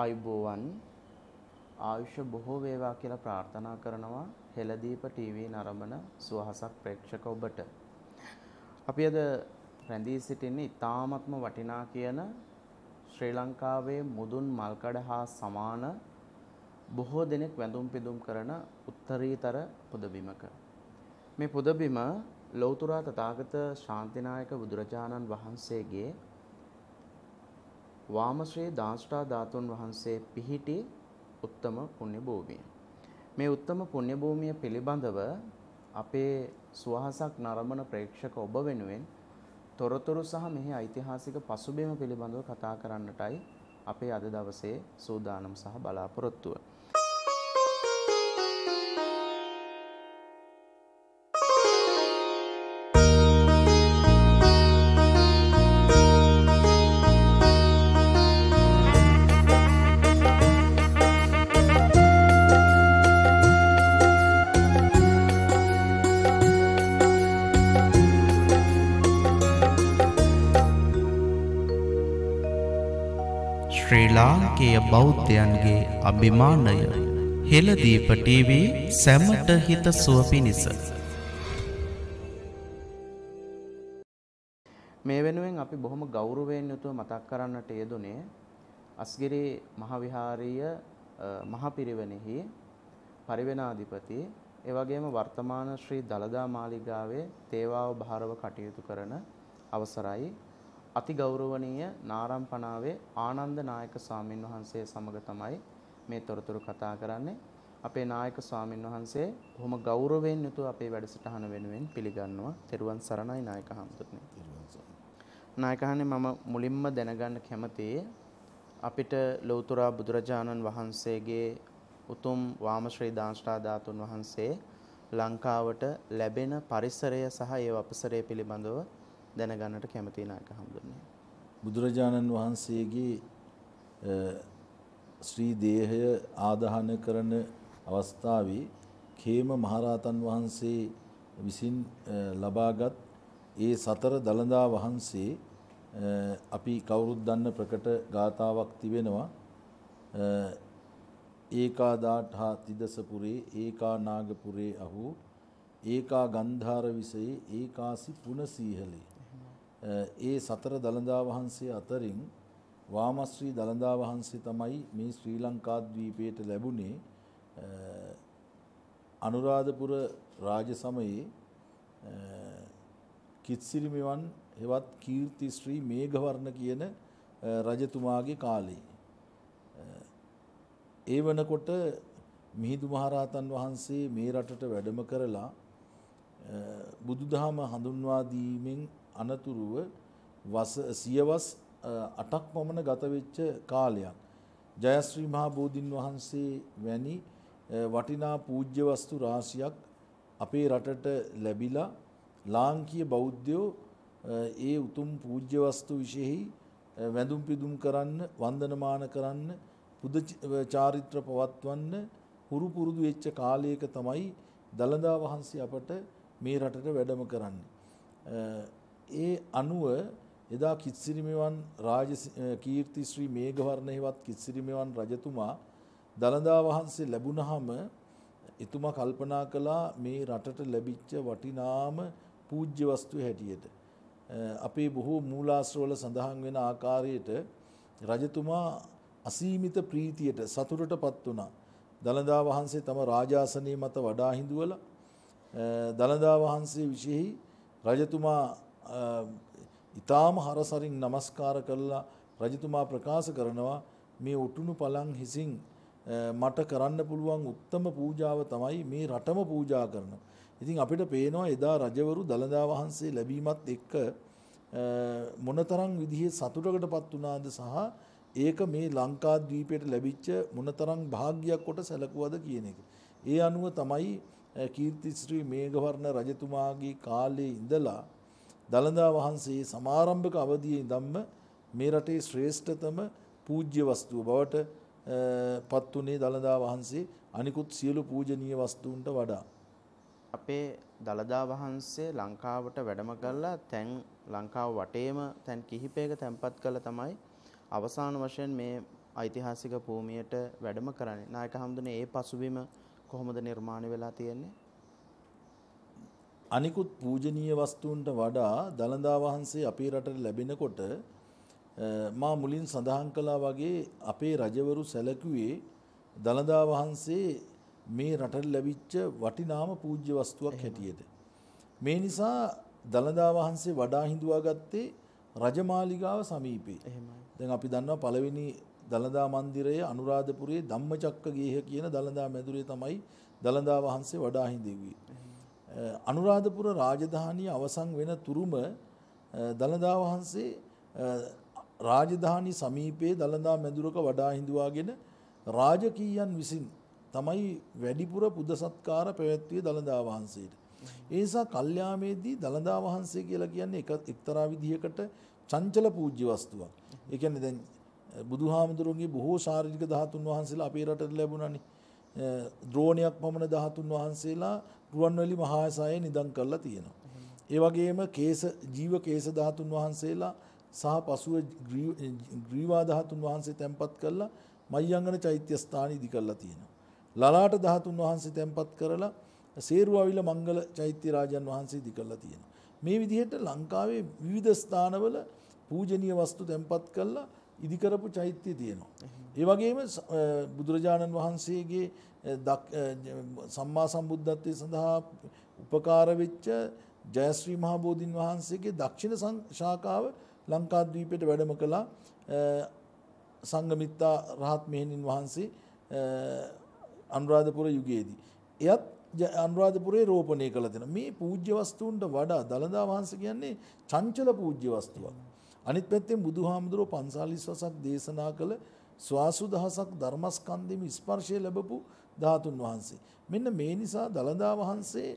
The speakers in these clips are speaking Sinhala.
ආයුබෝවන් ආයුෂ බොහෝ වේවා කියලා ප්‍රාර්ථනා කරනවා හෙළදීප ටීවී නරඹන සුවහසක් ප්‍රේක්ෂක ඔබට. අපි අද රැඳී සිටින්නේ ඉතාමත්ම වටිනා කියන ශ්‍රී ලංකාවේ මුදුන් මල්කඩ හා සමාන බොහෝ දෙනෙක් වැඳුම් පිදුම් කරන උත්තරීතර පුදබිමක. මේ පුදබිම ලෞතර තථාගත ශාන්තිනායක බුදුරජාණන් වහන්සේගේ වාමශ්‍රී දාෂ්ටා ධාතුන් වහන්සේ පිහිටි උත්තම පුණ්‍ය භූමිය. මේ උත්තම පුණ්‍ය භූමිය පිළිබඳව අපේ සුවහසක් නරඹන ප්‍රේක්ෂක ඔබ වෙනුවෙන් තොරතුරු සහ මෙහි ඓතිහාසික පසුබිම පිළිබඳව කතා කරන්නටයි අපේ අද දවසේ සූදානම් සහ බලාපොරොත්තුව. ලාංකේය බෞද්ධයන්ගේ අභිමානය හෙළදීප ටීවී සැමට හිත සුව පිණිස මේ වෙනුවෙන් අපි බොහොම ගෞරවයෙන් යුතුව මතක් කරන්නට යෙදුනේ අස්ගිරි මහවිහාරීය මහපිරිවෙනෙහි පරිවෙනාධිපති එවැගේම වර්තමාන ශ්‍රී දළදා මාලිගාවේ තේවාව භාරව කටයුතු කරන අවසරයි අතිගෞරවනීය නාරම්පණාවේ ආනන්ද නායක ස්වාමින් වහන්සේ සමග තමයි මේ තොරතුරු කතා කරන්නේ. අපේ නායක ස්වාමින් වහන්සේ බොහොම ගෞරවයෙන් යුතුව අපේ වැඩසටහන වෙනුවෙන් පිළිගන්නවා. තෙරුවන් සරණයි නායක හඳුතුනේ. නායකහනේ මම මුලින්ම දැනගන්න කැමතියි අපිට ලෞතර බුදුරජාණන් වහන්සේගේ උතුම් වාමශ්‍රී දාංශා ධාතුන් වහන්සේ ලංකාවට ලැබෙන පරිසරය සහ ඒ අපසරය පිළිබඳව දැනගන්නට කැමති නායක හඳුන්නේ. බුදුරජාණන් වහන්සේගේ ශ්‍රී දේහය ආදාහන කරන අවස්ථාවේ කේම මහරහතන් වහන්සේ විසින් ලබාගත් ඒ සතර දළදා වහන්සේ අපි කවුරුත් දන්න ප්‍රකට ගාතාවක් තිබෙනවා ඒකා දාඨා තිදසපුරේ ඒකා නාගපුරේ අහු ඒකා ගන්ධාර විසයේ ඒකාසි පුනසීහලේ ඒ සතර දළදා වහන්සේ අතරින් වාමස්ශ්‍රී දළදා වහන්සේ තමයි මේ ශ්‍රී ලංකාද්වීපයට ලැබුණේ අනුරාධපුර රාජ සමයේ කිත්සිරිමිවන් හෙවත් කීර්ති ශ්‍රී මේඝවර්ණ කියන රජතුමාගේ කාලේ. ඒ වනකොට මිහිඳු මහරහතන් වහන්සේ මේ රටට වැඩම කරලා බුදුදහම හඳුන්වා දීමෙන් අනතුරුව වස සියවස් 8ක් පමණ ගත වෙච්ච කාලයක් ජයශ්‍රී මහා බෝධින් වහන්සේ වැනි වටිනා පූජ්‍ය වස්තු රාශියක් අපේ රටට ලැබිලා ලාංකීය බෞද්ධයෝ ඒ උතුම් පූජ්‍ය වස්තු વિશેහි වැඳුම් පිදුම් කරන්න වන්දනමාන කරන්න පුද චාරිත්‍ර පවත්වන්න හුරු පුරුදු වෙච්ච කාලයක තමයි දලදා වහන්සේ අපට මේ රටට වැඩම කරන්නේ ඒ අනුව එදා කිත්සිරිමෙවන් රාජ කීර්ති ශ්‍රී මේඝවර්ණෙහිවත් කිත්සිරිමෙවන් රජතුමා දලදා වහන්සේ ලැබුණාම එතුමා කල්පනා කළා මේ රටට ලැබිච්ච වටිනාම පූජ්‍ය වස්තු හැටියට අපේ බොහෝ මූලාශ්‍රවල සඳහන් වෙන ආකාරයට රජතුමා අසීමිත ප්‍රීතියට සතුටටපත් වුණා. දලදා වහන්සේ තම රාජාසනයේ මත වඩා හිඳුවලා දලදා වහන්සේ විශේෂයි රජතුමා ඉතාම හරසරින් নমස්කාර කළා රජතුමා ප්‍රකාශ කරනවා මේ උටුණු පලන් හිසින් මට කරන්න පුළුවන් උත්තරම පූජාව තමයි මේ රටම පූජා කරන. ඉතින් අපිට පේනවා එදා රජවරු දළදා වහන්සේ ලැබීමත් එක්ක මොනතරම් විදිහේ සතුටකටපත් වුණාද සහ ඒක මේ ලංකාද්වීපයට ලැබිච්ච මොනතරම් භාග්‍යයක් කොට සැලකුවද කියන එක. ඒ අනුව තමයි කීර්තිශ්‍රී මේඝවර්ණ රජතුමාගේ කාලේ ඉඳලා දළදා වහන්සේ සමාරම්භක අවධියේ ඉඳන්ම මේ රටේ ශ්‍රේෂ්ඨතම පූජ්‍ය වස්තුව බවට පත් වුණේ දළදා වහන්සේ අනිකුත් සියලු පූජනීය වස්තුන්ට වඩා අපේ දළදා වහන්සේ ලංකාවට වැඩම කළා තැන් ලංකාව වටේම තැන් කිහිපයක තැන්පත් කළා තමයි අවසාන වශයෙන් මේ ඓතිහාසික භූමියට වැඩම කරන්නේ නායක හඳුනේ ඒ පසුබිම කොහොමද නිර්මාණය වෙලා තියෙන්නේ අනිකුත් පූජනීය වස්තුන්ට වඩා දළදා වහන්සේ අපේ රටට ලැබෙනකොට මා මුලින් සඳහන් කළා වගේ අපේ රජවරු සැලකුවේ දළදා වහන්සේ මේ රටට ලැබිච්ච වටිනාම පූජ්‍ය වස්තුවක් හැටියට. මේ නිසා දළදා වහන්සේ වඩා හිඳුවා ගත්තේ රජමාලිගාව සමීපේ. එහෙමයි. දැන් අපි දන්නවා පළවෙනි දළදා මන්දිරය අනුරාධපුරයේ ධම්මචක්ක ගේහ කියන දළදා මැදුරේ තමයි දළදා වහන්සේ වඩා හිඳෙව්වේ. අනුරාධපුර රාජධානිය අවසන් වෙන තුරුම දළදා වහන්සේ රාජධානි සමීපයේ දළදා මැදුරක වඩා හිඳුවාගෙන රාජකීයන් විසින් තමයි වැඩිපුර පුද සත්කාර පැවැත්වුවේ දළදා වහන්සේට. ඒ නිසා කල්යාමේදී දළදා වහන්සේ කියලා කියන්නේ එක එක්තරා විදිහකට චංචල පූජ්‍ය වස්තුවක්. ඒ කියන්නේ දැන් බුදුහාමුදුරුවන්ගේ බොහෝ ශාරීරික ධාතුන් වහන්සේලා අපේ රටට ලැබුණානේ. ද්‍රෝණයක් පමණ ධාතුන් වහන්සේලා රුවන්වැලි මහාසාය නිදන් කරලා තියෙනවා. ඒ වගේම කේස ජීව කේස ධාතුන් වහන්සේලා සහ පසුව ග්‍රීවා ධාතුන් වහන්සේ තැන්පත් කරලා මයංගන චෛත්‍ය ස්ථාන ඉදි කරලා තියෙනවා. ලලාට ධාතුන් වහන්සේ තැන්පත් කරලා සේරුවාවිල මංගල චෛත්‍ය රාජන් වහන්සේ ඉදි කරලා තියෙනවා. මේ විදිහට ලංකාවේ විවිධ ස්ථානවල පූජනීය වස්තු තැන්පත් කරලා ඉදි කරපු චෛත්‍ය තියෙනවා. ඒ වගේම බුදුරජාණන් වහන්සේගේ සම්මා සම්බුද්ධත්වයේ සඳහා උපකාර වෙච්ච ජයශ්‍රී මහ බෝධින් වහන්සේගේ දක්ෂිණ ශාඛාව ලංකාද්වීපයට වැඩම කළා සංගමිත්තා රහත් මෙහෙණින් වහන්සේ අනුරාධපුර යුගයේදී. එයත් අනුරාධපුරේ රෝපණය කළ දෙන මේ පූජ්‍ය වස්තුන්ට වඩා දළදා වහන්සේ කියන්නේ චංචල පූජ්‍ය වස්තුවක්. අනිත් පැත්තෙන් බුදුහාමුදුරුවෝ 45 වසක් දේශනා කළ ස්වාසු දහසක් ධර්මස්කන්ධෙම ස්පර්ශය ලැබපු ධාතුන් වහන්සේ. මෙන්න මේ නිසා දලදා වහන්සේ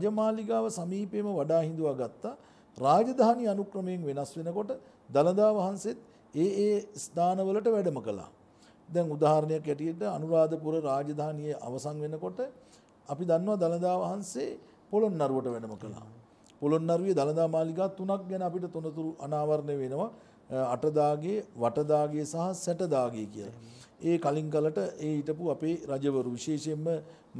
රජමාලිගාව සමීපයේම වඩා හිඳුවා ගත්තා. රාජධානි අනුක්‍රමයෙන් වෙනස් වෙනකොට දලදා වහන්සේත් ඒ ඒ ස්ථානවලට වැඩම කළා. දැන් උදාහරණයක් ඇටියට අනුරාධපුර රාජධානියේ අවසන් වෙනකොට අපි දන්නවා දලදා වහන්සේ පොළොන්නරුවට වැඩම කළා. පොළොන්නරුවේ දලදා මාලිගා තුනක් ගැන අපිට තොරතුරු අනාවරණය වෙනවා. අටදාගේ වටදාගේ සහ සැටදාගේ කියලා. ඒ කලින් කලට ඒ හිටපු අපේ රජවරු විශේෂයෙන්ම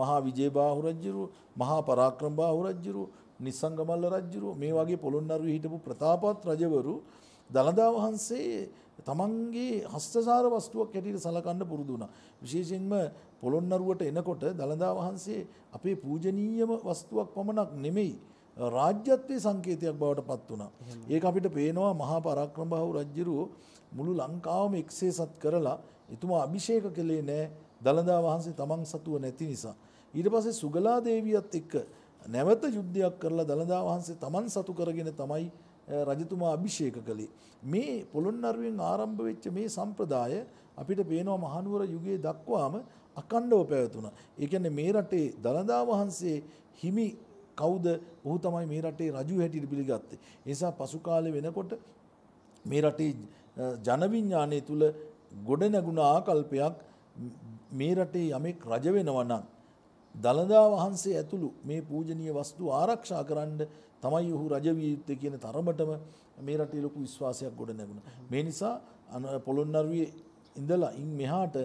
මහා විජේබාහු රජුරු, මහා පරාක්‍රමබාහු රජුරු, නිසංගමල්ල රජුරු මේ වගේ පොළොන්නරුවේ හිටපු ප්‍රතාපවත් රජවරු දළදා වහන්සේ තමන්ගේ හස්තසාර වස්තුවක් හැටියට සලකන්න පුරුදු වුණා. විශේෂයෙන්ම පොළොන්නරුවට එනකොට දළදා වහන්සේ අපේ පූජනීයම වස්තුවක් පමණක් නෙමෙයි රාජ්‍යත්වයේ සංකේතයක් බවට පත් වුණා. ඒක අපිට පේනවා මහා පරාක්‍රමබාහු රජුරෝ මුළු ලංකාවම එක්සේසත් කරලා එතුමා අභිෂේක කළේ නෑ දළදා වහන්සේ තමන් සතුව නැති නිසා. ඊට පස්සේ සුගලා දේවියත් එක්ක නැවත යුද්ධයක් කරලා දළදා වහන්සේ තමන් සතු කරගෙන තමයි රජතුමා අභිෂේක කළේ. මේ පොළොන්නරුවෙන් ආරම්භ වෙච්ච මේ සම්ප්‍රදාය අපිට පේනවා මහනුවර යුගයේ දක්වාම අකණ්ඩව පැවතුණා. ඒ කියන්නේ මේ රටේ දළදා වහන්සේ හිමි කවුද ඔහු තමයි මේ රටේ රජු හැටියට පිළිගත්තේ. ඒ නිසා පසු කාලේ වෙනකොට මේ රටේ ජන විඥානය තුල ගොඩ නැගුණ ආකල්පයක් මේ රටේ යමෙක් රජ වෙනවා නම් දළදා වහන්සේ ඇතුළු මේ පූජනීය වස්තු ආරක්ෂා කරන්න තමයි ඔහු රජ විය යුත්තේ කියන තරමටම මේ රටේ ලොකු විශ්වාසයක් ගොඩ නැගුණා. මේ නිසා පොළොන්නරුවේ ඉඳලා ඉන් මෙහාට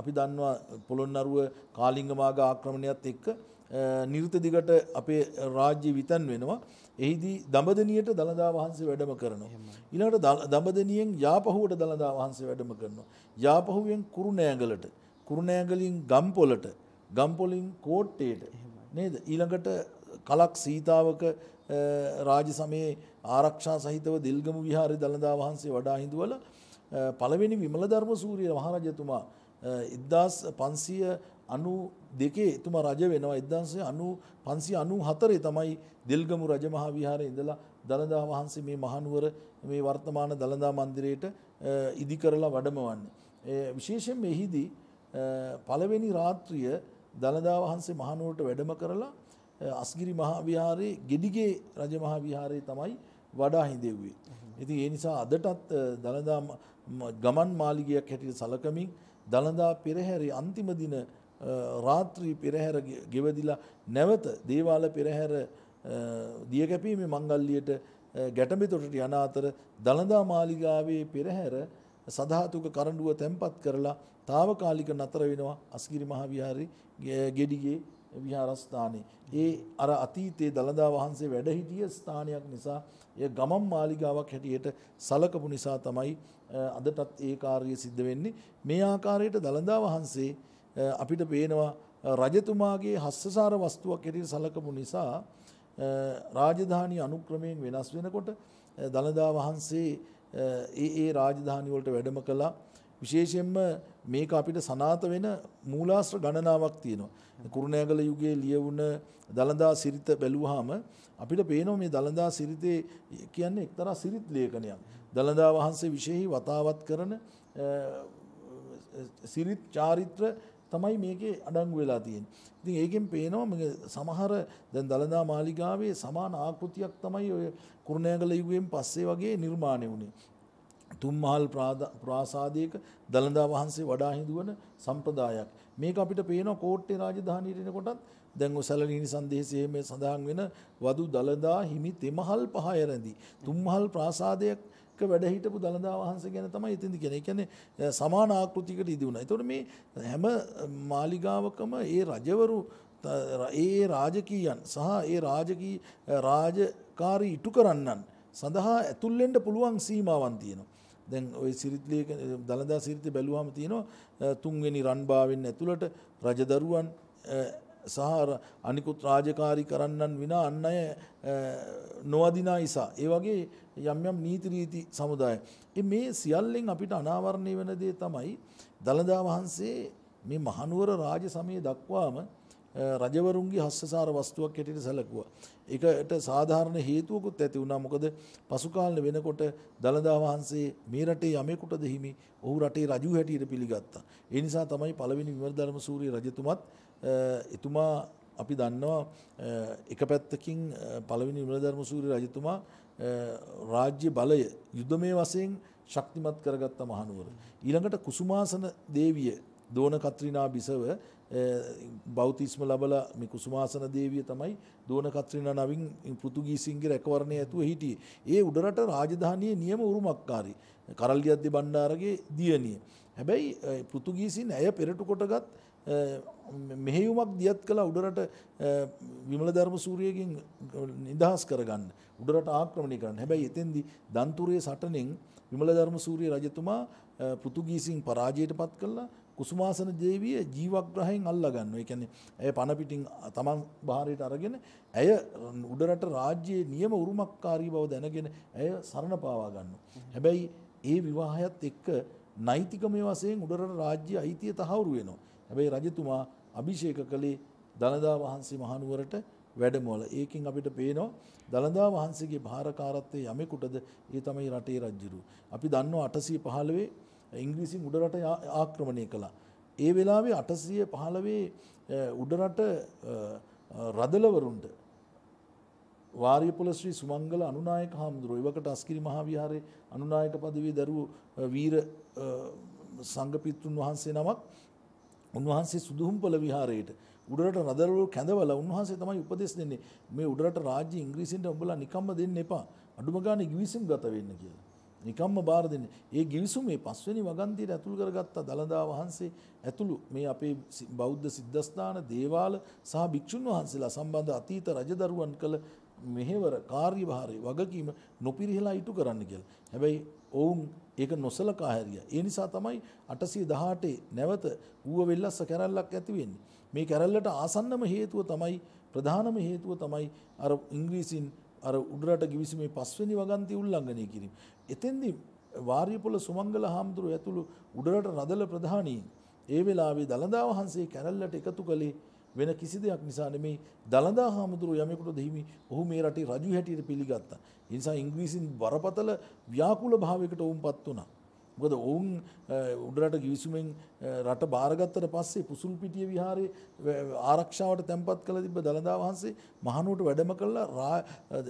අපි දන්නවා පොළොන්නරුව කාලිංග මාර්ග ආක්‍රමණයත් එක්ක නිරුත දිගට අපේ රාජ්‍ය විතන් වෙනවා. එහිදී දඹදනියට දළදා වහන්සේ වැඩම කරනවා. ඊළඟට දඹදනියෙන් යාපහුවට දළදා වහන්සේ වැඩම කරනවා. යාපහුවෙන් කුරුණෑගලට, කුරුණෑගලින් ගම්පොලට, ගම්පොලින් කෝට්ටේට නේද? ඊළඟට කලක් සීතාවක රාජ සමයේ ආරක්ෂා සහිතව දිල්ගමු විහාරේ දළදා වහන්සේ වඩා හිඳුවලා පළවෙනි විමල ධර්මසූරිය මහරජතුමා 1500 අනු දෙකේ එතුමා රජ වෙනවා 1594 තමයි දෙල්ගමු රජමහා විහාරයේ ඉඳලා දලදා වහන්සේ මේ මහනුවර මේ වර්තමාන දලදා මන්දිරයට ඉදි කරලා වඩමවන්නේ. විශේෂයෙන් මෙහිදී පළවෙනි රාත්‍රිය දලදා වහන්සේ මහනුවරට වැඩම කරලා අස්ගිරි මහා විහාරයේ ගෙඩිගේ රජ මහා විහාරයේ තමයි වඩා හිඳෙව්වේ. ඉතින් ඒ නිසා අදටත් දලදා ගමන් මාලිගයක් හැටියට සලකමින් දලදා පෙරහැරේ අන්තිම දින රාත්‍රී පෙරහැර ගෙවදිලා නැවත දේවාල පෙරහැර දියකැපීමේ මංගල්ලියට ගැටඹිතොටට යන අතර දළදා මාලිගාවේ පෙරහැර සධාතුක කරඬුව තැන්පත් කරලා తాවකාලික නතර වෙනවා අස්ගිරි මහ විහාරේ ගෙඩිගේ විහාරස්ථානයේ. ඒ අර අතීතයේ දළදා වහන්සේ වැඩ සිටිය ස්ථානයක් නිසා එය ගමම් මාලිගාවක් හැටියට සලකපු නිසා තමයි අදටත් ඒ කාර්යය සිද්ධ වෙන්නේ. මේ ආකාරයට දළදා වහන්සේ අපිට පේනවා රජතුමාගේ හස්සසාර වස්තුවක් ඇරි සලකපු නිසා රාජධානී අනුක්‍රමයෙන් වෙනස් වෙනකොට දළදා වහන්සේ ඒ ඒ රාජධානි වලට වැඩම කළා විශේෂයෙන්ම මේක අපිට සනාත වෙන මූලාශ්‍ර ගණනාවක් තියෙනවා. කුරුණෑගල යුගයේ ලියවුණ දළදා සිරිත බැලුවාම අපිට පේනවා මේ දළදා සිරිතේ කියන්නේ එක්තරා සිරිත් ලේඛනයක්. දළදා වහන්සේ විශේෂයි වතාවත් කරන සිරිත් චාරිත්‍ර තමයි මේකේ අඩංගු වෙලා තියෙන්නේ. ඉතින් ඒකෙන් පේනවා මගේ සමහර දැන් දලදා මාලිගාවේ සමාන ආකෘතියක් තමයි ඔය කුරුණෑගල යුගයෙන් පස්සේ වගේ නිර්මාණය වුණේ. තුම්මහල් ප්‍රාසාදයක දළදා වහන්සේ වඩා හිඳුවන සම්ප්‍රදායක්. මේක අපිට පේනවා කෝට්ටේ රාජධානියට එනකොටත් දැන් ඔය සැලලිනි සංදේශයේ මේ සඳහන් වෙන වදු දළදා හිමි තෙමහල් පහ ඇරඳි තුම්මහල් ප්‍රාසාදයක් ක වැඩ හිටපු දළදා වහන්සේ ගැන තමයි ඉතින්දි කියන්නේ. ඒ කියන්නේ සමාන ආකෘතියකට ඉදි වුණා. ඒතකොට මේ හැම මාලිගාවකම ඒ රජවරු ඒ රාජකීයන් සහ ඒ රාජකී රාජකාරී ඉටු කරන්නන් සඳහා ඇතුල් වෙන්න පුළුවන් සීමාවන් තියෙනවා. දැන් ওই සිරිත්ලිය දළදා සිරිතේ බැලුවාම තියෙනවා තුන්වෙනි රන්බාවෙන් ඇතුළට රජදරුවන් සහ අනිකුත් රාජකාරී කරන්නන් විනා අන් අය නොවදිනා ඉසා. ඒ වගේ යම් යම් නීති රීති සමුදාය. මේ සියල්ලෙන් අපිට අනාවරණය වෙන දේ තමයි දළදා වහන්සේ මේ මහනුවර රාජ සමය දක්වාම රජවරුන්ගේ හස්සසාර වස්තුවක් හැටියට සැලකුවා. ඒකට සාධාරණ හේතුවකුත් ඇති වුණා. මොකද පසු කාලේ වෙනකොට දළදා වහන්සේ මේ රටේ යමෙකුටද හිමි ඔහු රටේ රජු හැටියට පිළිගත්තා. ඒ නිසා තමයි පළවෙනි විමල ධර්මසූරිය රජතුමත් එතුමා අපි දන්නවා එක පැත්තකින් පළවෙනි විමල ධර්මසූරිය රජතුමා රාජ්‍ය බලය යුදමය වශයෙන් ශක්තිමත් කරගත්ත මහනුවර. ඊළඟට කුසුමාසන දේවිය දෝන කත්‍රිනා බිසව බෞතිස්ම ලබල මේ කුසුමාසන දේවිය තමයි දෝන කත්‍රිනා නවින් පෘතුගීසින්ගේ රැකවරණය ඇතුව හිටියේ. ඒ උඩරට රාජධානියේ නියම උරුමක්කාරී කරල්ලියද්දි බණ්ඩාරගේ දියණිය. හැබැයි පෘතුගීසින් ඇය පෙරට කොටගත් මෙහෙයුමක් දියත් කළ උඩරට විමල ධර්ම සූරියකින් නිදහස් කරගන්න. උඩරට ආක්‍රමණය කරන්න. හැබැයි එතෙන්දී දන්තුරේ සටනෙන් විමලධර්ම සූරිය රජතුමා පෘතුගීසින් පරාජයටපත් කළා. කුසුමාසන දේවිය ජීවග්‍රහයෙන් අල්ලා ගන්නවා. ඒ කියන්නේ ඇය පණ පිටින් තමන් බාහිරයට අරගෙන ඇය උඩරට රාජ්‍යයේ නියම උරුමකාරී බව දැනගෙන ඇය සරණ පාවා ගන්නවා. හැබැයි ඒ විවාහයත් එක්ක නෛතිකමය වශයෙන් උඩරට රාජ්‍ය අයිතිය තහවුරු වෙනවා. හැබැයි රජතුමා අභිෂේක කළේ දනදා වහන්සේ මහනුවරට වැඩමවල. ඒකෙන් අපිට පේනවා දළදා වහන්සේගේ භාරකාරත්වය යමෙකුටද ඒ තමයි රටේ රජ්ජුරු. අපි දන්නවා 815 ඉංග්‍රීසින් උඩරට ආක්‍රමණය කළා. ඒ වෙලාවේ 815 උඩරට රදලවරුන්ට වාරියපොල ශ්‍රී සුමංගල අනුනායක හාමුදුරුවෝ එවකට අස්කිරි මහාවිහාරයේ අනුනායක পদවිය දරුවෝ වීර සංඝ පිටුන් වහන්සේ නමක් උන්වහන්සේ සුදුහුම්පොළ විහාරයේට උඩරට රදරව කැඳවල උන්වහන්සේ තමයි උපදෙස් දෙන්නේ මේ උඩරට රාජ්‍ය ඉංග්‍රීසින්ට උඹලා නිකම්ම දෙන්න එපා අඩුම ගානේ ගිවිසුම් ගත වෙන්න කියලා. නිකම්ම බාර දෙන්න. ඒ ගිවිසුම් මේ පස්වෙනි වගන්තියට ඇතුළු කරගත්ත දලදා වහන්සේ ඇතුළු මේ අපේ බෞද්ධ සිද්ධස්ථාන දේවාල සහ භික්ෂුන් වහන්සේලා සම්බන්ධ අතීත රජදරුවන් කළ මෙහෙවර කාර්යභාරය වගකීම නොපිරිහෙලා ඉටු කරන්න කියලා. හැබැයි ඔවුන් ඒක නොසලකා හැරියා. ඒ නිසා තමයි 818 නැවත ඌව වෙල්ලස්ස කැරල්ලක් ඇති වෙන්නේ. මේ කැරල්ලට ආසන්නම හේතුව තමයි ප්‍රධානම හේතුව තමයි අර ඉංග්‍රීසින් අර උඩරට ගිවිසීමේ පස්වෙනි වගන්ති උල්ලංඝනය කිරීම. එතෙන්දී වාරියපොළ සුමංගල හාමුදුරුව ඇතුළු උඩරට රදල ප්‍රධානීන් ඒ වෙලාවේ දළදා වහන්සේ කැරල්ලට එකතු කළේ වෙන කිසි දෙයක් නිසා නෙමෙයි දළදා හාමුදුරුව යමෙකුට දෙහිමි ඔහු මේ රටේ රජු හැටියට පිළිගත්තා. ඒ නිසා ඉංග්‍රීසින් බරපතල ව්‍යාකූල භාවයකට වුන්පත් වුණා. මොකද ඔවුන් උඩරට ගිවිසුමෙන් රට භාරගත්තට පස්සේ පුසුල්පිටිය විහාරේ ආරක්ෂාවට තැන්පත් කළ තිබ්බ දළදා වහන්සේ මහනුවට වැඩම කළා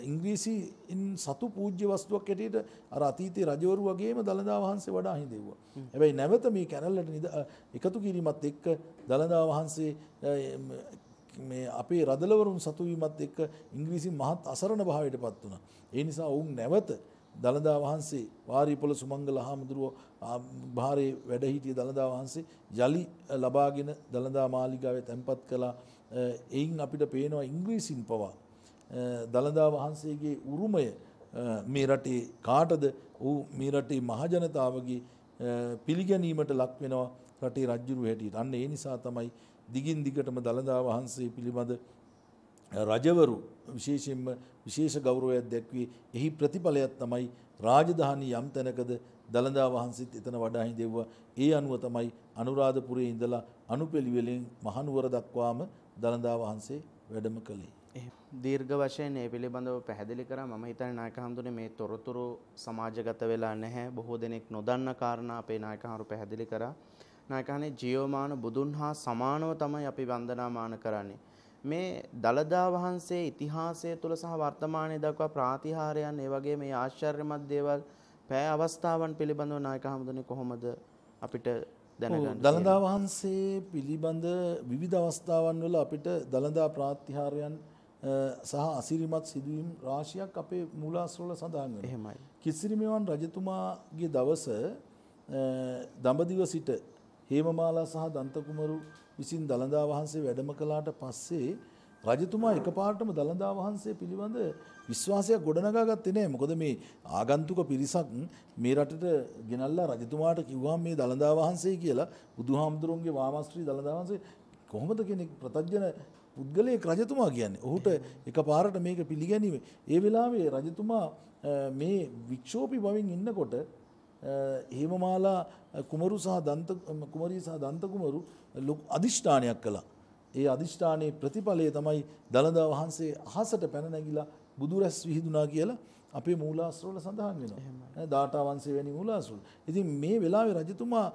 ඉංග්‍රීසින් සතු පූජ්‍ය වස්තුවක් ඇටියට අර අතීතයේ රජවරු වගේම දළදා වහන්සේ වඩා හිඳෙව්වා. හැබැයි නැවත මේ කැනල්ලට එකතු කිරීමත් එක්ක දළදා වහන්සේ මේ අපේ රදලවරුන් සතුවීමත් එක්ක ඉංග්‍රීසින් මහත් අසරණ භාවයට පත් වුණා. ඒ නිසා ඔවුන් නැවත දළදා වහන්සේ වාරීපොළ සුමංගල හාමුදුරුවෝ භාරයේ වැඩ හිටිය දළදා වහන්සේ යලි ලබාගෙන දළදා මාලිගාවේ තැන්පත් කළා. එයින් අපිට පේනවා ඉංග්‍රීසින් පවා දළදා වහන්සේගේ උරුමය මේ රටේ කාටද ඌ මේ රටේ මහජනතාවගේ පිළිගැනීමට ලක් වෙනවා රටේ රජුරු හැටියට. අන්න ඒ නිසා තමයි දිගින් දිගටම දළදා වහන්සේ පිළිබඳ රජවරු විශේෂයෙන්ම විශේෂ ගෞරවයක් දැක්වී එහි ප්‍රතිඵලයක් තමයි රාජධානී යම් තැනකද දළදා වහන්සේත් එතන වඩා හිඳෙව්වා. ඒ අනුව තමයි අනුරාධපුරයේ ඉඳලා අනුපෙළිවෙලින් මහනුවර දක්වාම දළදා වහන්සේ වැඩම කළේ. දීර්ඝ වශයෙන් මේ පිළිබඳව පැහැදිලි කරා මම හිතන්නේ නායක හඳුනේ මේ තොරතුරු සමාජගත වෙලා නැහැ බොහෝ දෙනෙක් නොදන්න කාරණා අපේ නායකහරු පැහැදිලි කරා නායකහනේ ජීවමාන බුදුන් හා සමානව තමයි අපි වන්දනාමාන කරන්නේ මේ දළදා වහන්සේ ඉතිහාසය තුළ සහ වර්තමානයේ දක්වා ප්‍රාතිහාරයන් ඒ වගේ මේ ආශ්චර්යමත් දේවල් පෑ අවස්ථාවන් පිළිබඳව නායක හමුදුනේ කොහොමද අපිට දැනගන්න දළදා වහන්සේ පිළිබඳ විවිධ අවස්ථාවන් වල අපිට දළදා ප්‍රාතිහාරයන් සහ අසිරිමත් සිදුවීම් රාශියක් අපේ මූලාශ්‍රවල සඳහන් වෙනවා. එහෙමයි. කිසිරිමේවන් රජතුමාගේ දවස දඹදිව සිට හේමමාලා සහ දන්තකුමරු විසින් දළදා වහන්සේ වැඩම කළාට පස්සේ රජතුමා එකපාරටම දළදා වහන්සේ පිළිබඳ විශ්වාසයක් ගොඩනගා ගත්තේ නෑ. මොකද මේ ආගන්තුක පිරිසක් මේ රටට ගෙනල්ලා රජතුමාට කිව්වා මේ දළදා වහන්සේ කියලා බුදුහාමුදුරන්ගේ වාමස්ත්‍රී දළදා වහන්සේ කොහොමද කෙනෙක් ප්‍රතඥ පුද්ගලයෙක් රජතුමා කියන්නේ. ඔහුට එකපාරට මේක පිළිගැනීම. ඒ වෙලාවේ රජතුමා මේ වික්ෂෝපී බවින් ඉන්නකොට හේමමාලා කුමරු සහ දන්ත කුමරී සහ දන්ත කුමරු අදිෂ්ඨානයක් කළා. ඒ අදිෂ්ඨානයේ ප්‍රතිඵලය තමයි දලදා වහන්සේ අහසට පැන නැගිලා බුදුරැස් විහිදුනා කියලා අපේ මූලාශ්‍රවල සඳහන් වෙනවා. දාඨාවංශය වැනි මූලාශ්‍රවල. ඉතින් මේ වෙලාවේ රජතුමා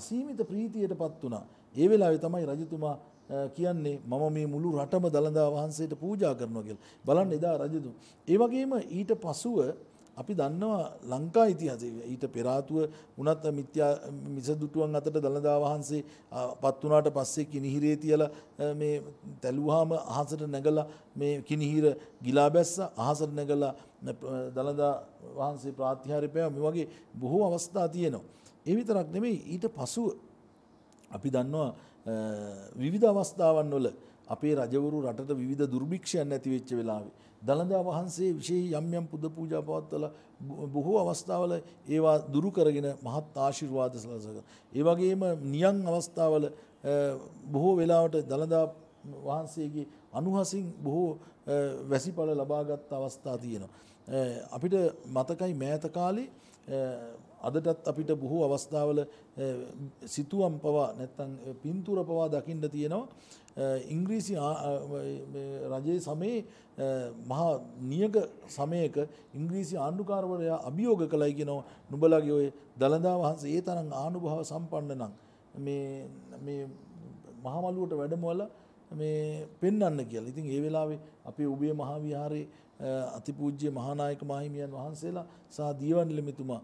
අසීමිත ප්‍රීතියටපත් වුණා. ඒ වෙලාවේ තමයි රජතුමා කියන්නේ මම මේ මුළු රටම දලදා වහන්සේට පූජා කරනවා කියලා. බලන්න එදා රජතුමා. ඒ වගේම ඊට පසුව අපි දන්නවා ලංකා ඉතිහාසයේ ඊට පෙරාතුව වුණත් මිත්‍යා මිසදුටුවන් අතට දළදා වහන්සේ පත් වුණාට පස්සේ කිනිහිරේ තියලා මේ තැළුවාම අහසට නැගලා මේ කිනිහිර ගිලා බැස්ස අහසට නැගලා දළදා වහන්සේ ප්‍රාතිහාර්ය පෑවා මේ වගේ බොහෝ අවස්ථා තියෙනවා. ඒ විතරක් නෙමෙයි ඊට පසුව අපි දන්නවා විවිධ අවස්ථාවන් වල අපේ රජවරු රටට විවිධ දුර්භික්ෂයන් ඇති වෙච්ච වෙලාවේ දළදා වහන්සේ විශේෂ යම් යම් පුද පූජා පවත්වලා බොහෝ අවස්ථාවල ඒවා දුරු කරගෙන මහත් ආශිර්වාද සලසගන. ඒ වගේම නියං අවස්ථාවල බොහෝ වෙලාවට දළදා වහන්සේගේ අනුහසින් බොහෝ වැසිඵල ලබාගත් අවස්ථා තියෙනවා. අපිට මතකයි මෑත කාලේ අදටත් අපිට බොහෝ අවස්ථාවල සිතුවම් පවා නැත්තම් පින්තූර පවා දකින්න තියෙනවා. ඉංග්‍රීසි රජයේ සමයේ මහා නියග සමයක ඉංග්‍රීසි ආණ්ඩුකාරවරයා අභියෝග කළයි කියනවා නුඹලගේ ඔය දළදා වහන්සේ ඒ තරම් ආනුභාව සම්පන්න නම් මේ මේ මහමලුවට වැඩමවලා මේ පෙන්වන්න කියලා. ඉතින් ඒ වෙලාවේ අපේ උබේ මහා විහාරයේ අතිපූජ්‍ය මහානායක මහිමියන් වහන්සේලා සහ දීවන්ලිමිතුමා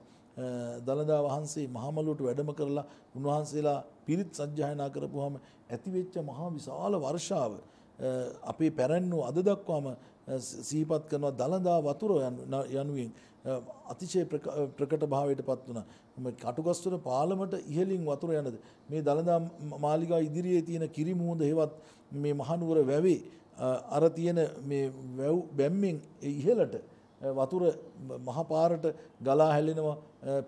දළදා වහන්සේ මහමලුවට වැඩම කරලා උන්වහන්සේලා පිරිත් සජ්ජායනා කරපුවාම ඇතිවෙච්ච මහා විශාල වර්ෂාව අපේ පැරැන්නෝ අද දක්වාම සීපත් කරනවා දළදා වතුර යනුවෙන් අතිශය ප්‍රකට භාවයට පත් වුණා. කටුගස්තුර පාලමට ඉහලින් වතුර යනද මේ දළදා මාලිගා ඉදිරියේ තියෙන කිරිමුහුද හෙවත් මේ මහනුවර වැවේ අර තියෙන මේ වැව් බැම්මෙන් ඉහළට වතුර මහපාරට ගලා හැලෙනවා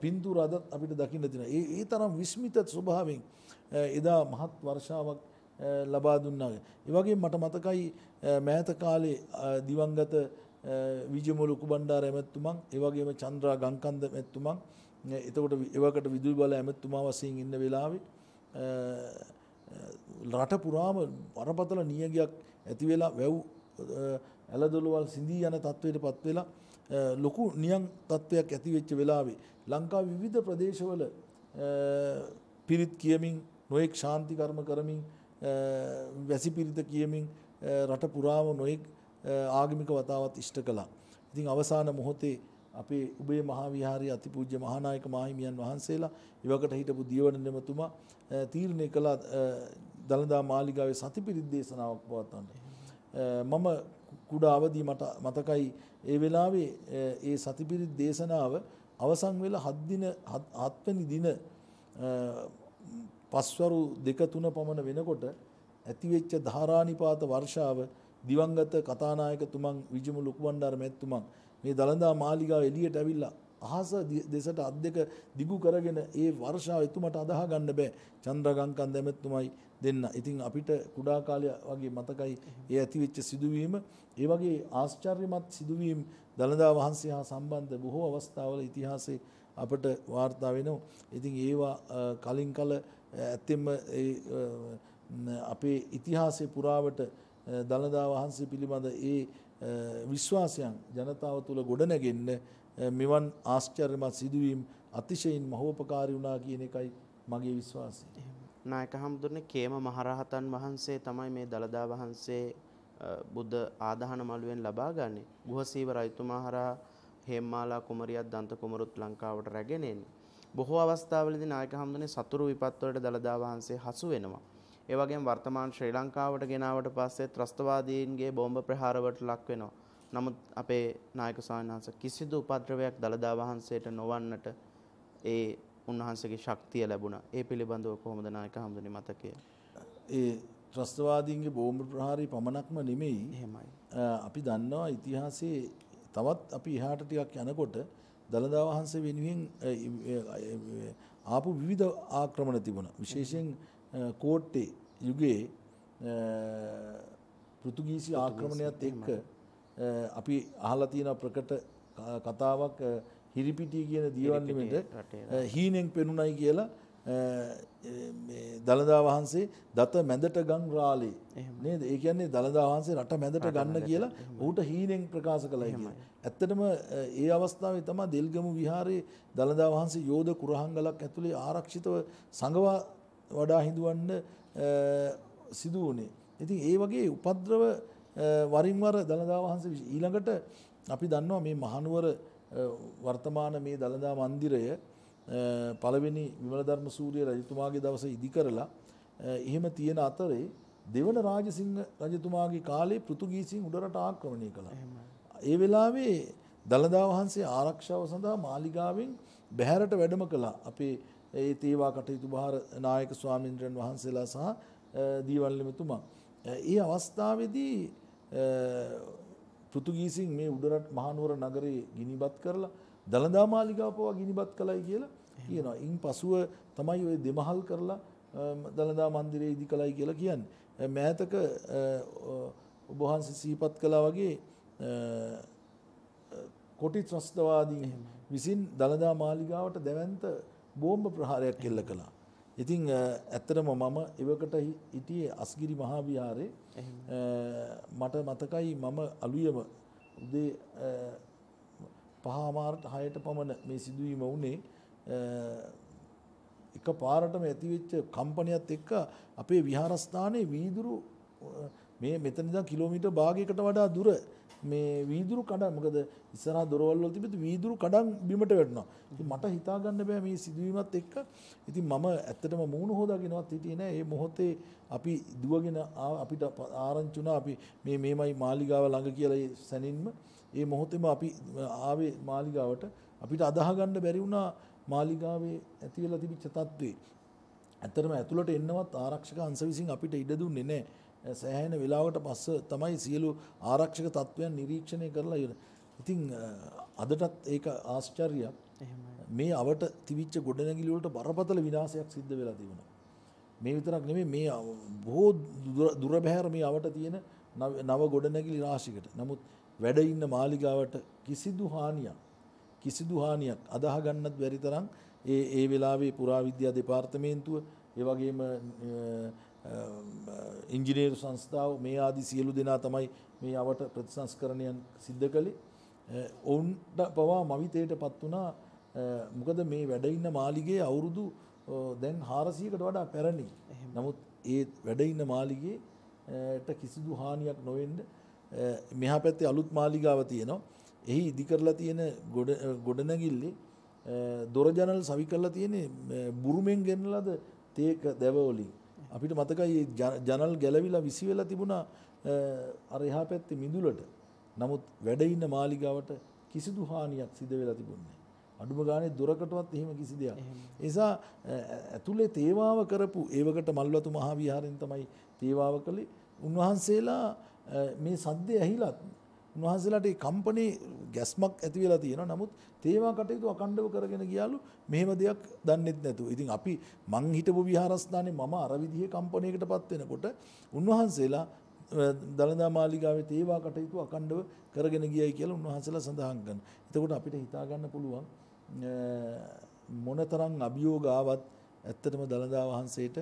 පින්තූර අදත් අපිට දකින්න තියෙනවා. ඒ තරම් විස්මිත ස්වභාවයෙන් එදා මහත් වර්ෂාවක් ලබා දුන්නාගේ. ඒවගේ මට මතකයි මෑත කාලේ දිවංගත විජමුලු කුබණ්ඩාර ඇමැත්තුමන් ඒවගේම චන්ද්‍රා ගංකන්ද ඇමැත්තුමන් එතකොට එවකට විදුලි බල ඇමැත්තුමා වශයෙන් ඉන්න වෙලාවේ රට පුරාම වරපතල නියගයක් ඇති වෙලා වැව් ඇලදොළුවල් සිඳී යන තත්ත්වයට පත් වෙලා ලොකු නියම් තත්ත්වයක් ඇති වෙච්ච වෙලාවේ ලංකා විවිධ ප්‍රදේශවල පිරිත් කියමින් නොඑක් ශාන්ති කර්ම කරමින් වැසිපිරිත කියමින් රට පුරාම නොඑක් ආගමික වතාවත් ඉෂ්ට කළා. ඉතින් අවසාන මොහොතේ අපේ උබේ මහා විහාරයේ අතිපූජ්‍ය මහානායක මාහිමියන් වහන්සේලා ඉවකට හිටපු දියවඩන නෙමතුමා තීරණය කළ දළදා මාලිගාවේ සතිපිරිත් දේශනාවක් පවත්වන්න. මම කුඩා අවදී මට මතකයි ඒ වෙලාවේ ඒ සතිපිරිත් දේශනාව අවසන් වෙලා 7 දින 7 වෙනි දින පස්වරු දෙක තුන පමණ වෙනකොට ඇතිවෙච්ච ධාරානිපාත වර්ෂාව දිවංගත කතානායකතුමන් විජිම ලුකුවණ්ඩාර මැතිතුමන් මේ දලදා මාලිගාව එළියට ඇවිල්ලා අහස දෙසට අත් දෙක දිගු කරගෙන ඒ වර්ෂාව එතුමට අදාහ ගන්න බෑ චන්ද්‍රගංකන් දැමැතිතුමයි දෙන්න. ඉතින් අපිට කුඩා කාලය වගේ මතකයි ඒ ඇතිවෙච්ච සිදුවීම. ඒ වගේ ආශ්චර්යමත් සිදුවීම් දළදා වහන්සේ හා සම්බන්ධ බොහෝ අවස්ථාවල ඉතිහාසයේ අපට වාර්තා වෙනවා. ඉතින් ඒවා කලින් කල ඇත්තෙම අපේ ඉතිහාසය පුරාවට දළදා වහන්සේ පිළිබඳ ඒ විශ්වාසයන් ජනතාව තුළ ගොඩනැගෙන්න මෙවන් ආශ්චර්යමත් සිදුවීම් අතිශයින් මහෝපකාරී වුණා කියන එකයි මගේ විශ්වාසය. නායක හමුදුරනේ කේම මහරහතන් වහන්සේ තමයි මේ දළදා වහන්සේ බුද්ධ ආදාහන මළුවෙන් ලබා ගන්නේ. ගුහසීව රජතුමා හරහා හේම්මාලා කුමරියත් දන්ත කුමරුත් ලංකාවට රැගෙන එන්නේ. බොහෝ අවස්ථාවලදී නායක හමුදුනේ සතුරු විපත් වලට දළදා වහන්සේ හසු වෙනවා. ඒ වගේම වර්තමාන ශ්‍රී ලංකාවට ගෙනාවට පස්සේ ත්‍රස්තවාදීන්ගේ බෝම්බ ප්‍රහාර වලට ලක් වෙනවා. නමුත් අපේ නායක සාමණේස කිසිදු උපද්‍රවයක් දළදා වහන්සේට නොවන්නට ඒ උන්වහන්සේගේ ශක්තිය ලැබුණා. ඒ පිළිබඳව කොහොමද නායක හමුදුනේ මතකය? ඒ ත්‍රස්තවාදීන්ගේ බෝම්බ ප්‍රහාරය පමණක්ම නෙමෙයි. එහෙමයි. අපි දන්නවා ඉතිහාසයේ තවත් අපි එහාට ටිකක් යනකොට දළදා වහන්සේ වෙනුවෙන් ආපු විවිධ ආක්‍රමණ තිබුණා. විශේෂයෙන් කෝට්ටේ යුගයේ පෘතුගීසි ආක්‍රමණයත් එක්ක අපි අහලා තියෙන ප්‍රකට කතාවක් හිරිපිටිය කියන දීවන්ලිමේට හීනෙන් පෙනුණයි කියලා දළදා වහන්සේ දත මැදට ගං රාලේ නේද? ඒ කියන්නේ දළදා වහන්සේ රට මැදට ගන්න කියලා ඌට හීනෙන් ප්‍රකාශ කළා කියන්නේ. ඇත්තටම ඒ අවස්ථාවේ තමයි දෙල්ගමු විහාරයේ දලදා වහන්සේ යෝධ කුරහංගලක් ඇතුලේ ආරක්ෂිතව සංගවා වඩා හිඳවන්න සිදු වුණේ. ඉතින් ඒ වගේ උපද්‍රව වරින් වර දලදා වහන්සේ ඊළඟට අපි දන්නවා මේ මහනුවර වර්තමාන මේ දලදා මන්දිරය පළවෙනි විමලධර්ම සූරිය රජතුමාගේ දවසේ ඉදි කරලා එහෙම තියෙන අතරේ දෙවන රාජසිංහ රජතුමාගේ කාලේ පෘතුගීසීන් උඩරට ආක්‍රමණය කළා. ඒ වෙලාවේ දළදා වහන්සේ ආරක්ෂාව සඳහා මාලිගාවෙන් බැහැරට වැඩම කළා. අපේ ඒ තේවා කටයුතු බහාර නායක ස්වාමීන්ද්‍රයන් වහන්සේලා සහ දීවල්ලිමතුමා. ඒ අවස්ථාවේදී පෘතුගීසින් මේ උඩරට මහනුවර නගරේ ගිනිබත් කරලා දළදා මාලිගාව පවා ගිනිබත් කළයි කියලා කියනවා. ඉන් පසුව තමයි ওই දෙමහල් කරලා දළදා මන්දිරය ඉදි කළයි කියලා කියන්නේ. මෑතක ඔබ වහන්සේ සිහිපත් කළා වගේ කොටි ත්‍රස්තවාදී විසින් දළදා මාලිගාවට දැවන්ත බෝම්බ ප්‍රහාරයක් එල්ල කළා. ඉතිං ඇත්තටම මම එවකට හිටියේ අස්ගිරි මහාවිහාරේ මට මතකයි මම අලුයම උදේ පහමාරට හයට පමණ මේ සිදුවීම වුණේ එක පාරටම ඇතිවෙච්ච කම්පනයත් එක්ක අපේ විහාරස්ථානයේ වීදුරු මේ මෙතනිදා කිලෝමීටර් භාගයකට වඩා දුර මේ වීදුරු කඩම් මොකද ඉස්සරහා දොරවල් වල තිබිච්ච වීදුරු කඩම් බිමට වැටුණා. ඉතින් මට හිතා ගන්න බෑ මේ සිදුවීමත් එක්ක. ඉතින් මම ඇත්තටම මූණ හොදාගෙනවත් හිටියේ නෑ. මේ මොහොතේ අපි දුවගෙන අපිට ආරංචි වුණා අපි මේ මේමයි මාලිගාව ළඟ කියලා සැනින්ම ඒ මොහොතේම අපි ආවේ මාලිගාවට අපිට අදාහ ගන්න බැරි වුණා මාලිගාවේ ඇති වෙලා තිබිච්ච තත්ත්වේ. ඇත්තටම ඇතුළට එන්නවත් ආරක්ෂක අංශ විසින් අපිට ඉඩ දුන්නේ නැහැ. සෑහෙන වෙලාවට පස්ස තමයි සියලු ආරක්ෂක තත්ත්වයන් නිරීක්ෂණය කරලා ඉවර. ඉතින් අදටත් ඒක ආශ්චර්යයක්. මේ අවට තිවිච්ච ගොඩනැගිලි වලට බරපතල විනාශයක් සිද්ධ වෙලා තිබුණා. මේ විතරක් නෙමෙයි මේ බොහෝ දුරබැහැර මේ අවට තියෙන නව ගොඩනැගිලි රාශියකට. නමුත් වැඩ ඉන්න මාලිගාවට කිසිදු හානියක් කිසිදු හානියක් අදාහ ගන්නත් බැරි තරම් ඒ ඒ වෙලාවේ පුරාවිද්‍යා දෙපාර්තමේන්තුව ඒ වගේම ඉංජිනේරු සංස්ථාව මේ ආදී සියලු දෙනා තමයි මේ අවට ප්‍රතිසංස්කරණයන් සිද්ධ කළේ ඔවුන්ට පවා මවිතයට පත් වුණා මොකද මේ වැඩඉන්න මාලිගේ අවුරුදු දැන් හාරසීකට වඩා පැරණි නමුත් ඒ වැඩඉන්න මාලිගේට කිසිදු හානියක් නොවෙන්ඩ මෙහා පැත්තේ අලුත් මාලිගාව තියෙනවා එහි ඉදිකරලා තියෙන ගොඩනැගිල්ලේ දොරජනල් සවි කරලා තියෙන බුරුමෙන් ගෙනලද තේක දැවවලින් අපිට මතකයි ජනල් ගැලවිලා විසි වෙලා තිබුණා අර එහා පැත්තේ මිදුලට. නමුත් වැඩ ඉන්න මාලිගාවට කිසිදු හානියක් සිදු වෙලා තිබුණේ අඩුම ගානේ දොරකටවත් එහෙම කිසි දෙයක්. ඒ නිසා ඇතුලේ තේවාව කරපු ඒවකට මල්වතු මහ විහාරයෙන් තමයි තේවාව කළේ. උන්වහන්සේලා මේ සද්දේ ඇහිලත් උන්වහන්සේලාට මේ කම්පණේ ගැස්මක් ඇති වෙලා තියෙනවා. නමුත් තේවා කටයුතු අකණ්ඩව කරගෙන ගියාලු මෙහෙම දෙයක් දන්නේත් නැතුව. ඉතින් අපි මං හිටපු විහාරස්ථානේ මම අර විදිහේ කම්පණයකටපත් වෙනකොට උන්වහන්සේලා දළදා මාලිගාවේ තේවා කටයුතු අකණ්ඩව කරගෙන ගියයි කියලා උන්වහන්සේලා සඳහන් කරනවා. එතකොට අපිට හිතා ගන්න පුළුවන් මොනතරම් අභියෝග ආවත් ඇත්තටම දළදා වහන්සේට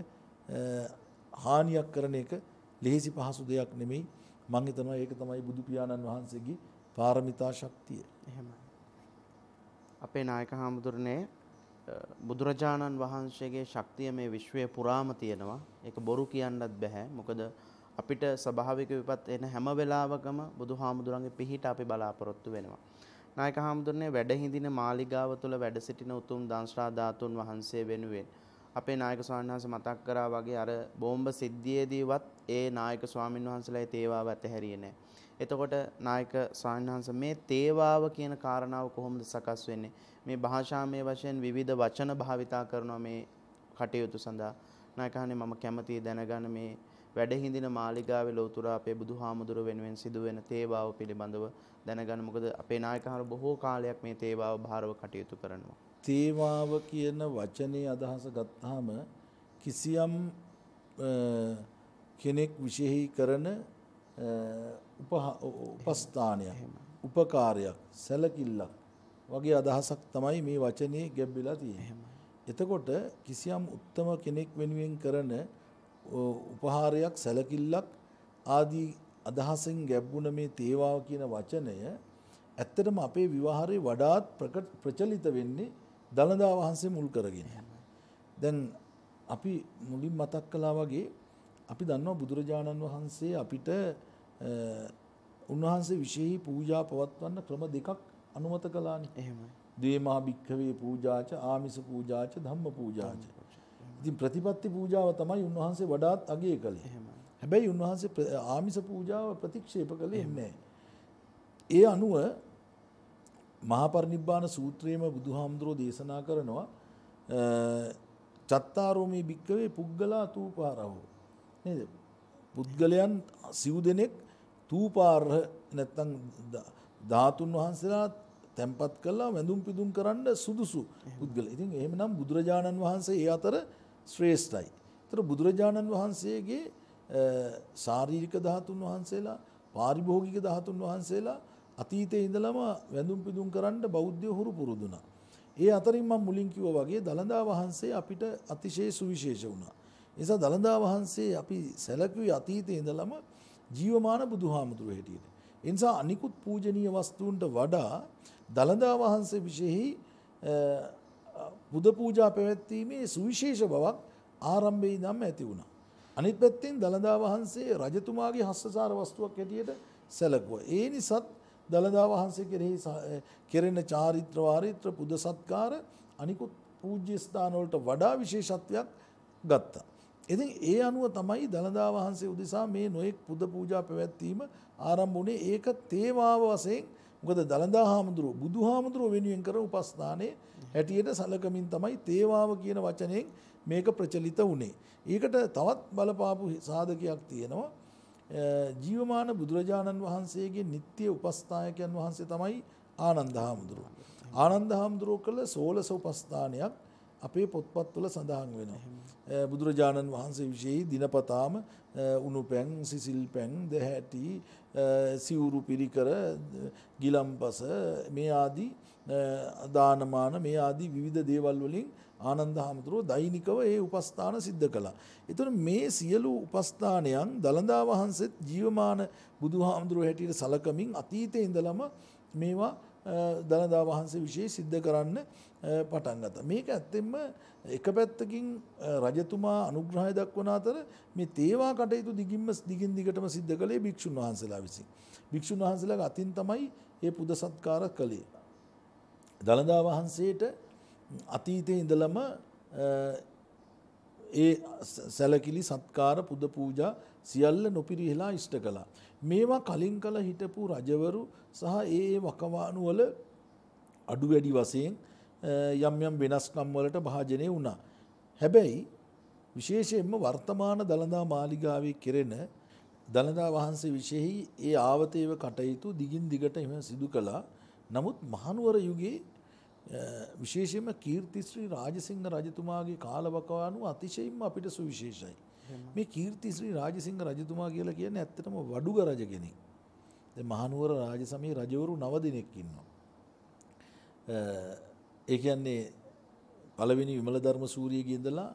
හානියක් කරන එක ලෙහෙසි පහසු දෙයක් නෙමෙයි. මම හිතනවා ඒක තමයි බුදු පියාණන් වහන්සේගේ පාරමිතා ශක්තිය. එහෙමයි. අපේ නායක හාමුදුරනේ බුදුරජාණන් වහන්සේගේ ශක්තිය මේ විශ්වය පුරාම තියෙනවා. ඒක බොරු කියන්නත් බෑ. මොකද අපිට ස්වභාවික විපත් එන හැම වෙලාවකම බුදුහාමුදුරන්ගේ පිහිට අපි බලාපොරොත්තු වෙනවා. නායක හාමුදුරනේ වැඩ හිඳින මාලිගාව තුළ වැඩ සිටින උතුම් දන්ශ්‍රා ධාතුන් වහන්සේ වෙනුවෙන් අපේ නායක ස්වාමීන් වහන්සේ මතක් කරා වගේ අර බෝම්බ සිද්ධියේදීවත් ඒ නායක ස්වාමීන් වහන්සේලා තේවාව ඇතහැරියේ නැහැ. එතකොට නායක ස්වාමීන් වහන්සේ මේ තේවාව කියන කාරණාව කොහොමද සකස් වෙන්නේ? මේ භාෂාමය වශයෙන් විවිධ වචන භාවිතා කරනවා මේ කටයුතු සඳහා. නායකහනේ මම කැමතියි දැනගන්න මේ වැඩහිඳින මාලිගාවේ ලෞතුරා අපේ බුදුහාමුදුර වෙනුවෙන් සිදුවෙන තේවාව පිළිබඳව දැනගන්න මොකද අපේ නායකහරු බොහෝ කාලයක් මේ තේවාව භාරව කටයුතු කරනවා. තේවාව කියන වචනේ අදහස ගත්තාම කිසියම් කෙනෙක් විශේෂී කරන උපස්ථානයක් උපකාරයක් සැලකිල්ලක් වගේ අදහසක් තමයි මේ වචනේ ගැඹිලා තියෙන්නේ. එතකොට කිසියම් උත්තම කෙනෙක් වෙනුවෙන් කරන උපහාරයක් සැලකිල්ලක් ආදී අදහසෙන් ගැබ්බුණ මේ තේවාව කියන වචනය ඇත්තටම අපේ විවාහරේ වඩාත් ප්‍රකට ප්‍රචලිත වෙන්නේ දළදා වහන්සේ මුල් කරගෙන. දැන් අපි මුලින් මතක් කළා වගේ අපි දන්නවා බුදුරජාණන් වහන්සේ අපිට උන්වහන්සේ විශේෂී පූජා පවත්වන්න ක්‍රම දෙකක් අනුමත කළානේ. එහෙමයි. ද්වේ මහා භික්ඛවේ පූජාච ආමිස පූජාච ධම්ම පූජාච. ඉතින් ප්‍රතිපත්ති පූජාව තමයි උන්වහන්සේ වඩාත් අගය කළේ. එහෙමයි. හැබැයි උන්වහන්සේ ආමිස පූජාව ප්‍රතික්ෂේප කළේ නැහැ. ඒ අනුව මහා පරිනිබ්බාන සූත්‍රයේම බුදුහාමුදුරෝ දේශනා කරනවා චත්තාරෝමේ භික්කවේ පුද්ගලා තූපාරහෝ නේද? පුද්ගලයන් සිව් දෙනෙක් තූපාරහ නැත්තම් ධාතුන් වහන්සේලා තැම්පත් කළා වැඳුම් පිදුම් කරන්න සුදුසු පුද්ගල. ඉතින් එහෙමනම් බුදුරජාණන් වහන්සේ ඒ අතර ශ්‍රේෂ්ඨයි. ඒතර බුදුරජාණන් වහන්සේගේ ශාරීරික ධාතුන් වහන්සේලා පාරිභෝගික ධාතුන් වහන්සේලා අතීතයේ ඉඳලම වැඳුම් පිදුම් කරන්න බෞද්ධයෝ හුරු පුරුදුනා. ඒ අතරින් මම මුලින් කිව්වා වගේ දලදා වහන්සේ අපිට අතිශය සුවිශේෂ වුණා. ඒ නිසා දලදා වහන්සේ අපි සැලකුවේ අතීතයේ ඉඳලම ජීවමාන බුදුහාමුදුරුවෝ හැටියට. ඒ නිසා අනිකුත් පූජනීය වස්තුන්ට වඩා දලදා වහන්සේ විශේෂයි බුද පූජා පැවැත්වීමේ සුවිශේෂ බවක් ආරම්භයේ ඉඳන්ම ඇති වුණා. අනිත් පැත්තෙන් දලදා වහන්සේ රජතුමාගේ හස්සසාර වස්තුවක් හැටියට සැලකුවා. ඒ නිසාත් දලදා වහන්සේ කෙරෙහි කෙරෙන චාරිත්‍ර වාරිත්‍ර පුද සත්කාර අනිකුත් පූජ්‍ය ස්ථානවලට වඩා විශේෂත්වයක් ගත්තා. ඉතින් ඒ අනුව තමයි දලදා වහන්සේ උදෙසා මේ නොයෙක් පුද පූජා පැවැත්වීම ආරම්භ වුණේ. ඒක තේමාව වශයෙන් මොකද දලදා හාමුදුරුව බුදුහාමුදුරුව වෙනුවෙන් කර උපස්ථානයේ හැටියට සලකමින් තමයි තේවාව කියන වචනයෙන් මේක ප්‍රචලිත වුණේ. ඊකට තවත් බලපාපු සාධකයක් තියෙනවා. ජීවමාන බුදුරජාණන් වහන්සේගේ නිත්‍ය උපස්ථායකයන් වහන්සේ තමයි ආනන්ද හාමුදුරුව. ආනන්ද හාමුදුරුව කළ සෝලස උපස්ථානයක් අපේ පොත්පත්වල සඳහන් වෙනවා. බුදුරජාණන් වහන්සේ විශේෂයි දිනපතාම උණුපැන් සිසිල් පැන් දැහැටි සිවුරු පිරිකර ගිලම්පස මේ ආදී දානමාන මේ ආදී විවිධ දේවල් වලින් ආනන්ද හැමතුරෝ දෛනිකව ඒ උපස්ථාන සිද්ධ කළා. එතකොට මේ සියලු උපස්ථානයන් දලදා වහන්සේත් ජීවමාන බුදුහාමුදුරුවෝ හැටියට සලකමින් අතීතයේ ඉඳලම මේවා දනදා වහන්සේ විශේ සිද්ධ කරන්න පටන් ගත. මේක ඇත්තෙම එක පැත්තකින් රජතුමා අනුග්‍රහය දක්වන අතර මේ තේවා කටයුතු දිගින්ම දිගින් දිගටම සිද්ධ කළේ භික්ෂුන් වහන්සේලා විසින්. භික්ෂුන් වහන්සේලාගේ අතින් තමයි මේ පුද සත්කාර කළේ. දලදා වහන්සේට අතීතයේ ඉඳලම ඒ සැලකිලි සත්කාර පුද පූජා සියල්ල නොපිරිහෙලා ඉෂ්ට කළා. මේවා කලින් කල හිටපු රජවරු සහ ඒ වකවානු වල අඩු වැඩි වශයෙන් යම් යම් වෙනස්කම් වලට භාජනය වුණා. හැබැයි විශේෂයෙන්ම වර්තමාන දළදා මාලිගාවේ කෙරෙන දළදා වහන්සේ විශේෂයි ඒ ආවතේව කටයුතු දිගින් දිගට එහෙම සිදු කළා. නමුත් මහනුවර යුගයේ විශේෂයෙන්ම කීර්තිශ්‍රී රාජසිංහ රජතුමාගේ කාලවකවානුව අතිශයින්ම අපිට සුවිශේෂයි. මේ කීර්තිශ්‍රී රාජසිංහ රජතුමා කියලා කියන්නේ ඇත්තටම වඩුග රජ කෙනෙක්. දැන් මහනුවර රාජසමයේ රජවරු 9 දිනක් ඉන්නවා. ඒ කියන්නේ පළවෙනි විමල ධර්ම සූරියගේ ඉඳලා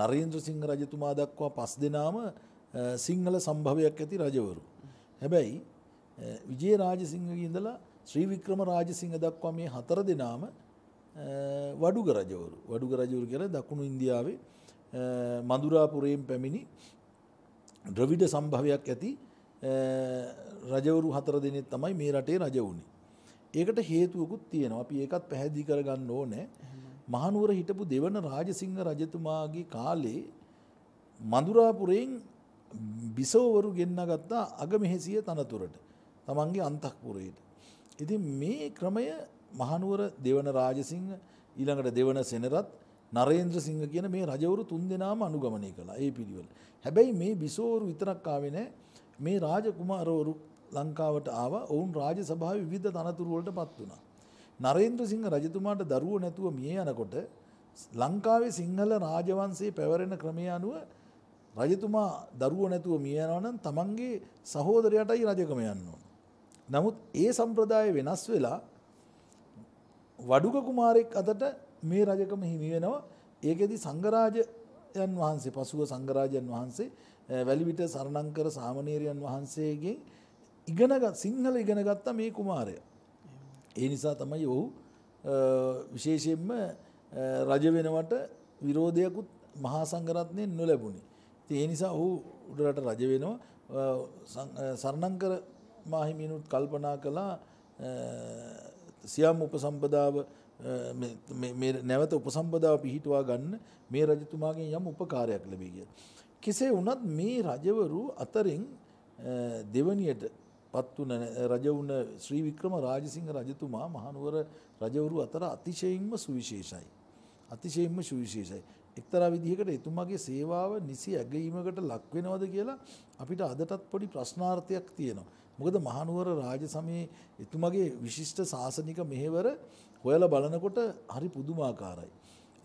නරේන්ද්‍ර සිංහ රජතුමා දක්වා පස් දෙනාම සිංහල සම්භවයක් ඇති රජවරු. හැබැයි විජේ රාජසිංහගේ ඉඳලා ශ්‍රී වික්‍රම රාජසිංහ දක්වා මේ හතර දෙනාම වඩුග රජවරු. වඩුග රජවරු කියලා දකුණු ඉන්දියාවේ මඳුරාපුරයෙන් පැමිණි ද්‍රවිඩ සම්භවයක් ඇති රජවරු හතර දෙනෙත් තමයි මේ රටේ රජ වුණේ. ඒකට හේතුවකුත් තියෙනවා. අපි ඒකත් පැහැදිලි කරගන්න ඕනේ. මහනුවර හිටපු දෙවන රාජසිංහ රජතුමාගේ කාලේ මඳුරාපුරයෙන් බිසෝවරු ගෙන්නගත්තා අගමෙහෙසිය තනතුරට. තමන්ගේ අන්තක්පුරයට. ඉතින් මේ ක්‍රමය මහනුවර දෙවන රාජසිංහ ඊළඟට දෙවන සෙනරත් නරේන්ද්‍ර සිංහ කියන මේ රජවරු තුන්දෙනාම අනුගමනය කළා ඒ පිළිවෙල. හැබැයි මේ බිසෝවරු විතරක් ආවේ නැහැ මේ රාජකුමාරවරු ලංකාවට ආවා ඔවුන් රාජසභාවේ විවිධ තනතුරු වලටපත් වුණා. නරේන්ද්‍ර සිංහ රජතුමාට දරුවෝ නැතුව මිය යනකොට ලංකාවේ සිංහල රාජවංශයේ පැවරෙන ක්‍රමය අනුව රජතුමා දරුවෝ නැතුව මිය යනවා නම් තමන්ගේ සහෝදරයාටයි රජකම යන්න ඕන. නමුත් ඒ සම්ප්‍රදාය වෙනස් වෙලා වඩුක කුමාරෙක් අතට මේ රජකම හිමි වෙනවා. ඒකෙදි සංඝරාජයන් වහන්සේ පසුව සංඝරාජයන් වහන්සේ වැලිවිට සරණං කර සාමණේරයන් වහන්සේගෙන් ඉගෙනගත් සිංහල ඉගෙනගත්ත මේ කුමාරය. ඒ නිසා තමයි ඔහු විශේෂයෙන්ම රජ වෙනවට විරෝධයකුත් මහා සංඝරත්නයෙන් නොලැබුණේ. ඉතින් ඒ නිසා ඔහු උඩරට රජ වෙනවා සරණංකර මාහිමිනුත් කල්පනා කළා සියම් උපසම්පදාව නැවත උපසම්පදාව පිහිටුවා ගන්න මේ රජතුමාගෙන් යම් උපකාරයක් ලැබේ කියලා. කෙසේ වුණත් මේ රජවරු අතරින් දෙවණියට පත් වුණ රජ වුණ ශ්‍රී වික්‍රම රාජසිංහ රජතුමා මහනුවර රජවරු අතර අතිශයින්ම සුවිශේෂයි. අතිශයින්ම සුවිශේෂයි. එක්තරා විදිහකට එතුමාගේ සේවාව නිසි ඇගීමකට ලක් වෙනවද කියලා අපිට අදටත් පොඩි ප්‍රශ්නාර්ථයක් තියෙනවා. මොකද මහනුවර රාජසමයේ එතුමාගේ විශිෂ්ට සාසනික මෙහෙවර හොයල බලනකොට හරි පුදුමාකාරයි.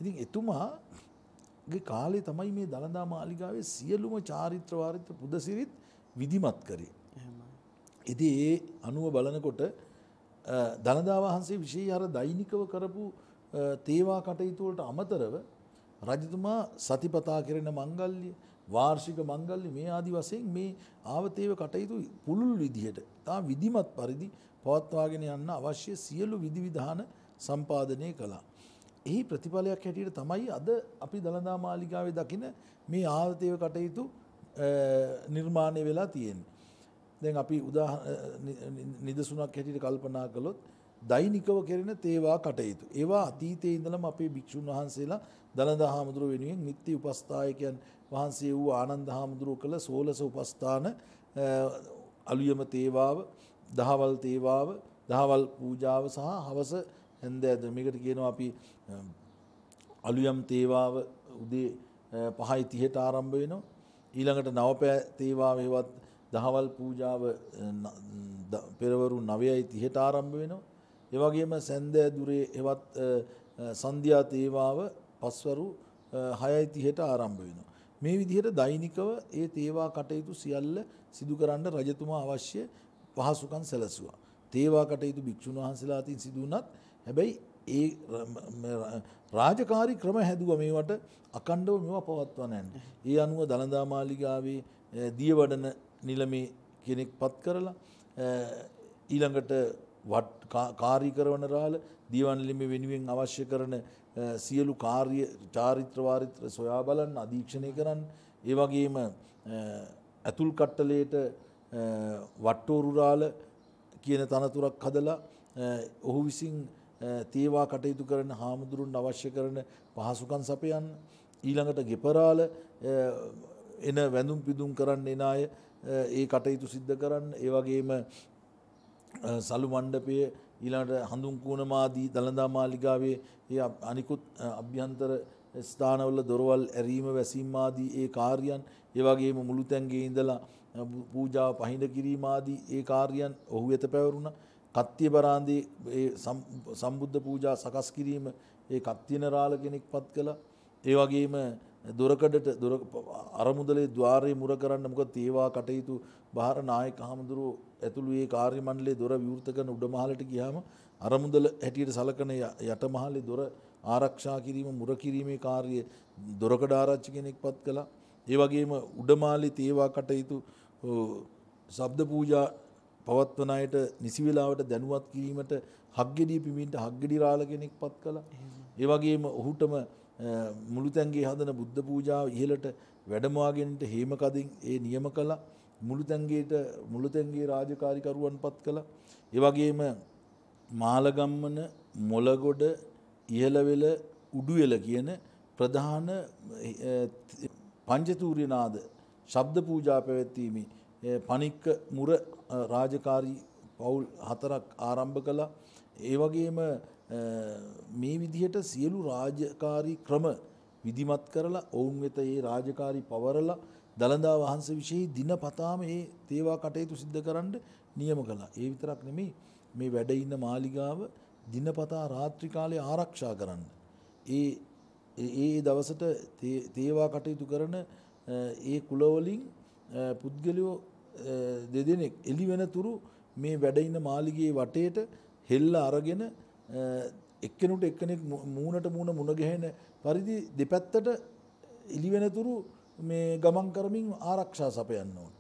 ඉතින් එතුමාගේ කාලේ තමයි මේ දළදා මාලිගාවේ සියලුම චාරිත්‍රවාරිත්‍ර පුදසිරිත් විදිමත් කරේ. එති ඒ අනුව බලනකොට දළදා වහන්සේ විශේ අර දෛනිකව කරපු තේවා කටයුතුවලට අමතරව රජතුමා සතිපතා කරෙන මංගල්ලිය වාර්ෂික මංගල්ලි මේ ආදි වසයෙන් මේ ආවතේව කටයුතු පුළුල් විදිහට තා විදිමත් පරිදි පවත්වාගෙන යන්න අවශ්‍ය සියලු විදිවිධාන සම්පාදනය කළා. එහි ප්‍රතිඵලයක් හැටියට තමයි අද අපි දළදා මාලිගාවේ දකින මේ ආර්ථික කටයුතු නිර්මාණය වෙලා තියෙන්නේ. දැන් අපි නිදසුනක් හැටියට කල්පනා කළොත් දෛනිකව කෙරෙන තේවා කටයුතු. ඒවා අතීතයේ ඉඳලම අපේ භික්ෂුන් වහන්සේලා දළදා හාමුදුරුව වෙනුවෙන් නිත්‍ය උපස්ථායකයන් වහන්සේ වූ ආනන්ද හාමුදුරුව කළ සෝලස උපස්ථාන අලුයම තේවාව, දහවල් තේවාව, දහවල් පූජාව සහ හවස හැන්දෑද මේකට කියනවා අපි අලුයම් තේවාව උදේ පහයි තිහට ආරම්භ වෙනවා. ඊළඟට නවපෑ තේවාවේවත් දහවල් පූජාව පෙරවරු නවයයි තිහට ආරම්භ වෙනවා. එවගේම සැන්දෑ දුරේ එවත් සන්ධ්‍යා තේවාව පස්වරු හයයි තිහට ආරම්භ වෙනවා. මේ විදිහට දෛනිකව ඒ තේවා කටයුතු සියල්ල සිදු කරන්න රජතුමා අවශ්‍ය පහසුකම් සැලසුවා. තේවා කටයුතු භික්ෂුන් වහන්සේලා අතින් සිදු වුණත් හැබැයි ඒ රාජකාරි ක්‍රම හැදුව මේවට අකණ්ඩව මෙවා පවත්වනන්න. ඒ අනුව දළදා මාලිගාවේ දියවඩන නිලමේ කෙනෙක් පත් කරලා ඊළඟට කාරී කරවන රාල දීවන්ලිම වෙනුවෙන් අවශ්‍ය කරන සියලු කාර්ය චාරිත්‍රවාරිත්‍ර සොයා බලන්න අධීක්ෂණය කරන්න ඒ වගේම ඇතුල් කට්ටලයට වට්ටෝරුරාල කියන තනතුරක් හදලා ඔහු විසින් තේවා කටයුතු කරන හාමුදුරුන් අවශ්‍ය කරන පහසුකන් සපයන්න. ඊළඟට ගෙපරාල එන වැඳුම් පිදුම් කරන්න එන අය ඒ කටයුතු සිද්ධ කරන්න ඒවගේම සලු මණ්ඩපය ඊළඟට හඳුන්කූනමාදී දළදා මාලිගාවේ ඒ අනිකුත් අභ්‍යන්තර ස්ථානවල දොරවල් ඇරීම වැසීමමාදී ඒ කාර්යන් ඒවගේම මුළු තැන්ගේ ඉඳලා පූජාව පහිඳ කිරීමමාදී ඒ කාර්යන් ඔහු වෙත පැවරුණ කත්තිය බරාන්දී ඒ සම්බුද්ධ පූජා සකස් කිරීම ඒ කත්තිනරාල කෙනෙක් පත් කළ ඒ වගේම දොරකඩට දොර අරමුදලේ ద్వාරේ මුර කරන්න මොකද තේවා කටයුතු බාහිර නායක හමුදුරු ඇතුළු ඒ කාර්ය මණ්ඩලයේ දොර විවෘත කරන උඩමහලට ගියාම අරමුදල හැටියට සලකන යටමහලේ දොර ආරක්ෂා කිරීම මුර කිරීමේ කාර්යය දොරකඩ ආරච්චි කෙනෙක්පත් කළා. ඒ වගේම උඩමාලේ තේවා කටයුතු ශබ්ද පූජා පවත්වන අයට නිසි වෙලාවට දැනුවත් කිරීමට හග්ගෙඩිය පිමින්ට හග්ගෙඩි රාල කෙනෙක් පත් කළා. ඒ වගේම ඔහුටම මුළුතැන්ගේ හදන බුද්ධ පූජාව ඉහළට වැඩමවාගෙනට හේම කදින් ඒ නියම කළා. මුළුතැන්ගේට මුළුතැන්ගේ රාජකාරිකරුවන් පත් කළා. ඒ වගේම මාලගම්මන මොලගොඩ ඉහළවෙල උඩුවෙල කියන ප්‍රධාන පංචතූර්ය නාද ශබ්ද පූජා පැවැත්වීමේ පණික්ක මුර රාජකාරී පවුල් හතරක් ආරම්භ කළා. ඒ වගේම මේ විදිහට සියලු රාජකාරී ක්‍රම විධිමත් කරලා ඔවුන් වෙත ඒ රාජකාරී පවරලා දළදා වහන්සේ විශේෂ දිනපතාම ඒ තේවා කටයුතු සිද්ධ කරන්න නියම කළා. ඒ විතරක් නෙමෙයි මේ වැඩ ඉන්න මාලිගාව දිනපතා රාත්‍රී කාලේ ආරක්ෂා කරන්න. ඒ ඒ දවසට තේවා කටයුතු කරන ඒ කුලවලින් පුද්ගලයෝ දෙදෙනෙක් එලි වෙනතුරු මේ වැඩ ඉන්න මාලිගයේ වටේට හෙල්ල අරගෙන එක්කෙනුට එක්කෙනෙක් මූණට මූණ මුණ ගැහෙන පරිදි දෙපැත්තට එලි වෙනතුරු මේ ගමන් කරමින් ආරක්ෂා සපයන්න ඕන.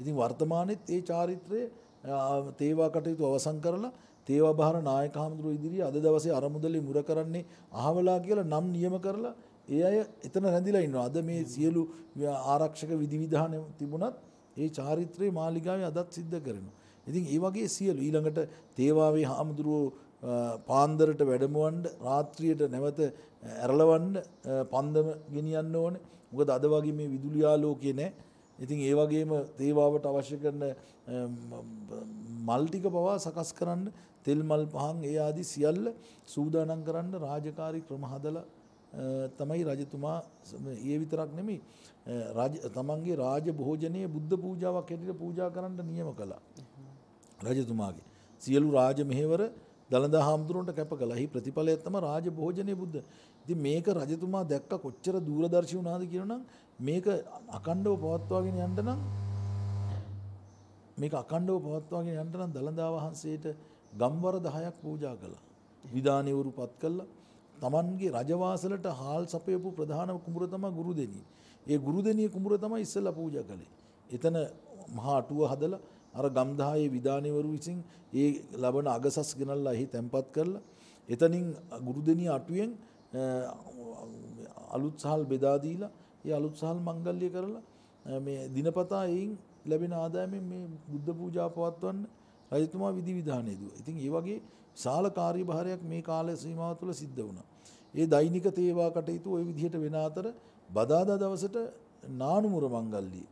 ඉතින් වර්තමානෙත් ඒ චාරිත්‍රය තේවා කටයුතු අවසන් කරලා තේවා බහර නායක හාමුදුරුවෝ ඉදිරියේ අද දවසේ අරමුදලේ මුර කරන්නේ අහවලා කියලා නම් නියම කරලා ඒ අය එතන රැඳිලා ඉන්නවා. අද මේ සියලු ආරක්ෂක විධිවිධාන තිබුණත් ඒ චාරිත්‍රයේ මාලිගාවේ අදත් සිද්ධ කරනවා. ඉතින් ඒ වගේ සියලු ඊළඟට තේවාවේ හාමුදුරුවෝ පාන්දරට වැඩමවන්න රාත්‍රියට නැවත ඇරලවන්න පන්දම ගෙනියන්න ඕනේ. මොකද අද වගේ මේ විදුලි ආලෝකය නැහැ. ඉතින් ඒ වගේම තේවාවට අවශ්‍ය කරන මල් ටික පවා සකස් කරන්න තෙල් මල් පහන් ඒ ආදී සියල්ල සූදානම් කරන්න රාජකාරී ක්‍රම හදලා තමයි රජතුමා ඒ විතරක් නෙමෙයි තමන්ගේ රාජ භෝජනයේ බුද්ධ පූජාවක් හැටියට පූජා කරන්න නියම කළා. රජතුමාගේ සියලු රාජ මෙහෙවර දළදා හාමුදුරුවන්ට කැප කළා. හි ප්‍රතිඵලය තමයි රාජ භෝජනයේ බුද්ධ. ඉතින් මේක රජතුමා දැක්ක කොච්චර දූරදර්ශී වුණාද කියනනම් මේක අකණ්ඩව පවත්වාගෙන යන්න නම් මේක අකණ්ඩව පවත්වාගෙන යන්න නම් දළදා වහන්සේට ගම්වර 10ක් පූජා කළා. විධානීවරු පත් කළා. තමන්ගේ රජවාසලට හාල් සපයපු ප්‍රධාන කුඹුර තමයි ගුරුදෙනිය. ඒ ගුරුදෙනිය කුඹුර තමයි ඉස්සෙල්ලා පූජා කළේ. එතන මහා අටුව හදලා අර ගම්දායේ විදානෙවරු විසින් ඒ ලබන අගසස් ගෙනල්ලා එහි තැම්පත් කරලා එතනින් ගුරුදෙනිය අටුවෙන් අලුත් සහල් බෙදා දීලා ඒ අලුත් සහල් මංගල්‍ය කරලා මේ දිනපතා එයින් ලැබෙන ආදායමෙන් මේ බුද්ධ පූජා පවත්වන්න රජතුමා විධිවිධානය දුවා. ඉතින් ඒ වගේ සාල කාර්යභාරයක් මේ කාලය සීමාව තුළ සිද්ධ වුණා. ඒ දෛනික තේවා කටයුතු ওই විදිහට වෙන අතර බදාදා දවසට නානුමුර මංගල්ලි.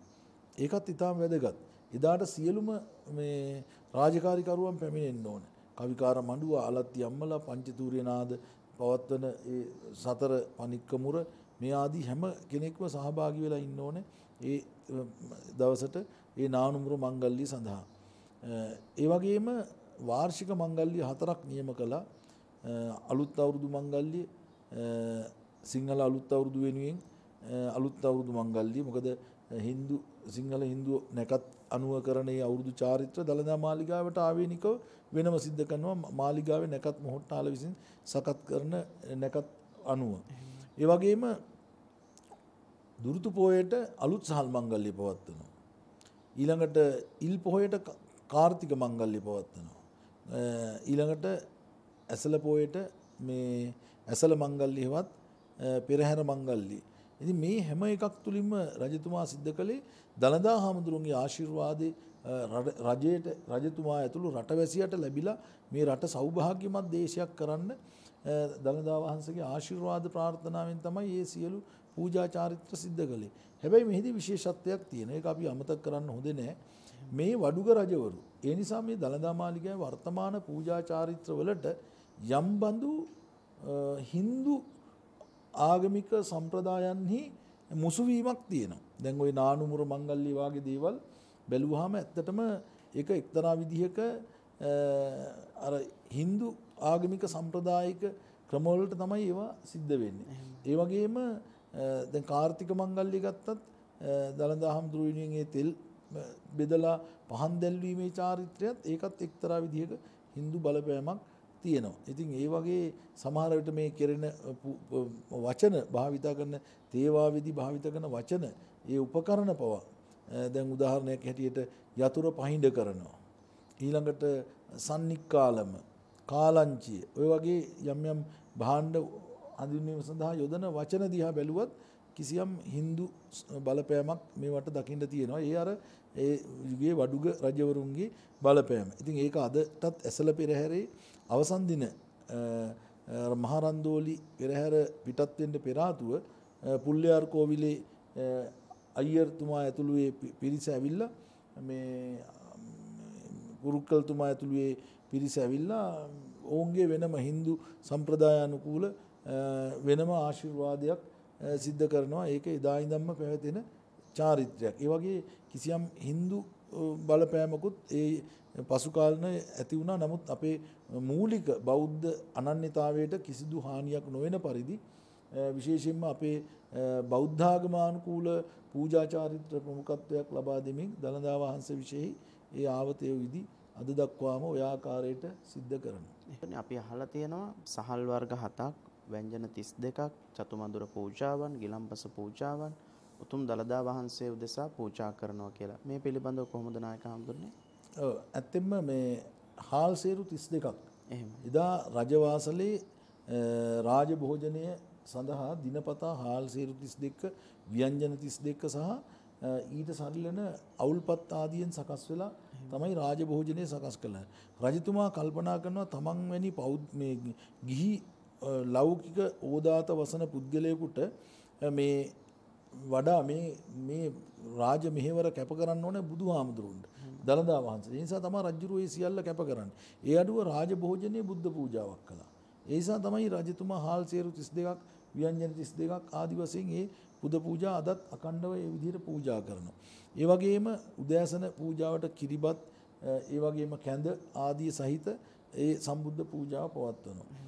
ඒකත් ඊටාම් වැදගත්. එදාට සියලුම මේ රාජකාරිකරුවන් පැමිණෙන්න ඕන. කවිකාර මඬුව අලත්ති අම්මලා පංචතූර්යනාද පවත්වන ඒ සතර පනික්කමුර මේ ආදී හැම කෙනෙක්ම සහභාගී වෙලා ඉන්න ඕනේ ඒ දවසට ඒ නානුමුර මංගල්‍ය සඳහා. ඒ වගේම වාර්ෂික මංගල්‍ය හතරක් නියම කළා අලුත් අවුරුදු මංගල්‍ය සිංහල අලුත් අවුරුදු වෙනුවෙන් අලුත් අවුරුදු මංගල්‍ය මොකද හින්දු සිංහල හින්දු නැකත් අනුව කරන මේ අවුරුදු චාරිත්‍ර දළදා මාලිගාවට ආවේනිකව වෙනම සිද්ධ කරනවා මාලිගාවේ නැකත් මොහොට්ටාල විසින් සකස් කරන නැකත් අනුව. ඒ වගේම දුරුතු පොහේට අලුත් සහල් මංගල්‍ය පවත්වනවා. ඊළඟට ඉල් පොහේට කාර්තික මංගල්‍ය පවත්වනවා. ඊළඟට ඇසල පෝයට මේ ඇසල මංගල්ලියවත් පෙරහැර මංගල්ලි. ඉතින් මේ හැම එකක් තුලින්ම රජතුමා සිද්ධ කළේ දලදා හාමුදුරුවන්ගේ ආශිර්වාදේ රජයට රජතුමා ඇතුළු රටවැසියට ලැබිලා මේ රට සෞභාග්‍යමත් දේශයක් කරන්න දළදා වහන්සේගේ ආශිර්වාද ප්‍රාර්ථනාවෙන් තමයි මේ සියලු පූජා චාරිත්‍ර සිද්ධ කළේ. හැබැයි මෙහිදී විශේෂත්වයක් තියෙන. ඒක අපි අමතක කරන්න හොඳේ නෑ. මේ වඩුග රජවරු ඒ නිසා මේ දළදා මාලිගාවේ වර්තමාන පූජා චාරිත්‍රවලට යම් බඳු Hindu ආගමික සම්ප්‍රදායන්හි මුසුවීමක් තියෙනවා. දැන් ওই නානුමුර මංගල්‍ය වාගේ දේවල් බැලුවාම ඇත්තටම ඒක එක්තරා විදිහක අර Hindu ආගමික සම්ප්‍රදායික ක්‍රමවලට තමයි ඒවා සිද්ධ වෙන්නේ. ඒ වගේම දැන් කාර්තික මංගල්‍ය ගත්තත් දළදා හම්දුරුණියගේ තෙල් බෙදලා පහන් දැල්වීමේ චාරිත්‍රයත් ඒකත් එක්තරා විදිහක Hindu බලපෑමක් තියෙනවා. ඉතින් ඒ වගේ සමහර විට මේ කෙරෙන වචන භාවිත කරන තේවාවේදී භාවිත කරන වචන ඒ උපකරණ පවා දැන් උදාහරණයක් හැටියට යතුරු පහින්ද කරනවා. ඊළඟට සන්නික්කාලම කාලංචිය ඔය වගේ යම් යම් භාණ්ඩ අඳුනීම සඳහා යොදන වචන දිහා බැලුවත් කිසියම් Hindu බලපෑමක් මේවට දකින්න තියෙනවා. ඒ අර ඒ යුගයේ වඩුග රජවරුන්ගේ බලපෑම. ඉතින් ඒක අදටත් ඇසල පෙරහැරේ අවසන් දින මහරන්දෝලි පෙරහැර පිටත් වෙන්න පෙර ආතුව පුල්ලයාර් කෝවිලේ අයියර්තුමා ඇතුළු පිරිස ඇවිල්ලා මේ කුරුක්කල්තුමා ඇතුළු පිරිස ඇවිල්ලා ඔවුන්ගේ වෙනම Hindu සම්ප්‍රදායානුකූල වෙනම ආශිර්වාදයක් සිද්ධ කරනවා. ඒක එදා ඉඳන්ම පැවතෙන චාරිත්‍රයක්. ඒ වගේ කිසියම් Hindu බලපෑමකුත් ඒ පසු කාලේ ඇති වුණා. නමුත් අපේ මූලික බෞද්ධ අනන්‍යතාවයට කිසිදු හානියක් නොවන පරිදි විශේෂයෙන්ම අපේ බෞද්ධාගමානුකූල පූජා චාරිත්‍ර ප්‍රමුඛත්වයක් ලබා දෙමින් දළදා වහන්සේ විශේෂයි ඒ ආවතේ විදි අද දක්වාම ඔය ආකාරයට සිද්ධ කරනවා. අපි අහලා තියෙනවා සහල් වර්ග හතක් ව්‍යංජන 32ක්, චතුමඳුර පූජාවන්, ගිලම්පස පූජාවන් උතුම් දලදා වහන්සේ උදෙසා පූජා කරනවා කියලා. මේ පිළිබඳව කොහොමද නායක හඳුන්නේ? ඔව් ඇත්තෙන්ම මේ හාල් සේරු 32ක්. එහෙම. එදා රජවාසලේ රාජභෝජනය සඳහා දිනපතා හාල් සේරු 32 ව්‍යංජන 32 සහ ඊට සරිලන අවුල්පත් ආදියෙන් සකස් වෙලා තමයි රාජභෝජනය සකස් කළා. රජතුමා කල්පනා කරනවා තමන් වැනි ගිහි ලෞකික ඕදාත වසන පුද්ගලයෙකුට මේ වඩා මේ මේ රාජ මෙහෙවර කැප කරන්න ඕන බුදු හාමුදුරුවන්ට දළදා වහන්සේ නිසා තම රජ්ජුරුවේ සියල්ල කැප කරන්න. ඒ අඩුව රාජභෝජනය බුද්ධ පූජාවක් කළා. ඒසා තමයි රජතුමා හාල් සේරු තිස් දෙකක් ව්‍යංජන තිස් දෙකක් ආදිවසයෙන් ඒ පුද පූජා අදත් අකණ්ඩව ඒ විදිහට පූජා කරනවා. ඒ වගේම උදෑසන පූජාවට කිරිබත් ඒ වගේම කැඳ ආදී සහිත ඒ සම්බුද්ධ පූජාව පවත්වනවා.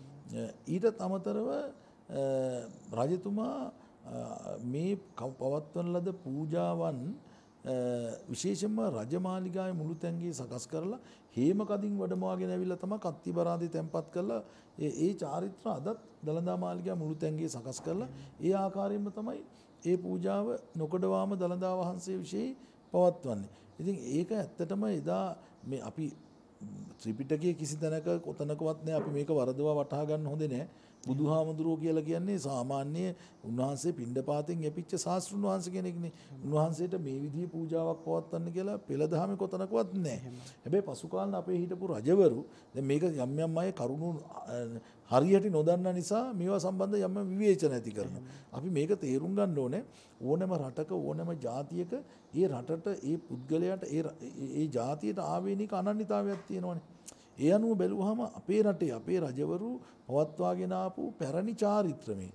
ඊටත් අමතරව රජතුමා මේ පවත්වන ලද පූජාවන් විශේෂම රජමාලිගාවේ මුළු තැන්ගේ සකස් කරලා හේම කදින් වැඩමවාගෙන ඇවිල්ලා තමයි කත්ති බරාදේ තැන්පත් කරලා ඒ ඒ චාරිත්‍ර අදත් දලදා මාලිගාව මුළු තැන්ගේ සකස් කරලා ඒ ආකාරයෙන්ම තමයි ඒ පූජාව නොකඩවාම දලදා වහන්සේ વિશે පවත්වන්නේ. ඉතින් ඒක ඇත්තටම එදා මේ අපි ත්‍රිපිටකයේ කිසි තැනක කොතනකවත් නෑ අපි මේක වරදවා වටහා ගන්න හොඳේ නෑ. බුදුහාමුදුරුව කියලා කියන්නේ සාමාන්‍ය උන්වහන්සේ පිණ්ඩපාතෙන් යපිච්ච ශාස්ත්‍රුන් වහන්සේ කෙනෙක්නේ. උන්වහන්සේට මේ විදිහේ පූජාවක් පවත්වන්න කියලා පෙළදහමේ කොතනකවත් නැහැ. හැබැයි පසු කාලේ අපේ හිටපු රජවරු දැන් මේක යම් යම් අය කරුණු හරියට නොදන්න නිසා මේවා සම්බන්ධ යම් විවේචන ඇති කරනවා. අපි මේක තේරුම් ගන්න ඕනේ ඕනෑම රටක ඕනෑම ජාතියක ඒ රටට ඒ පුද්ගලයාට ඒ ඒ ජාතියට ආවේනික අනන්‍යතාවයක් තියෙනවනේ. ඒ අනුව බැලුවහම අපේ රටේ අපේ රජවරු පවත්වාගෙන ආපු පැරණි චාරිත්‍ර මේ.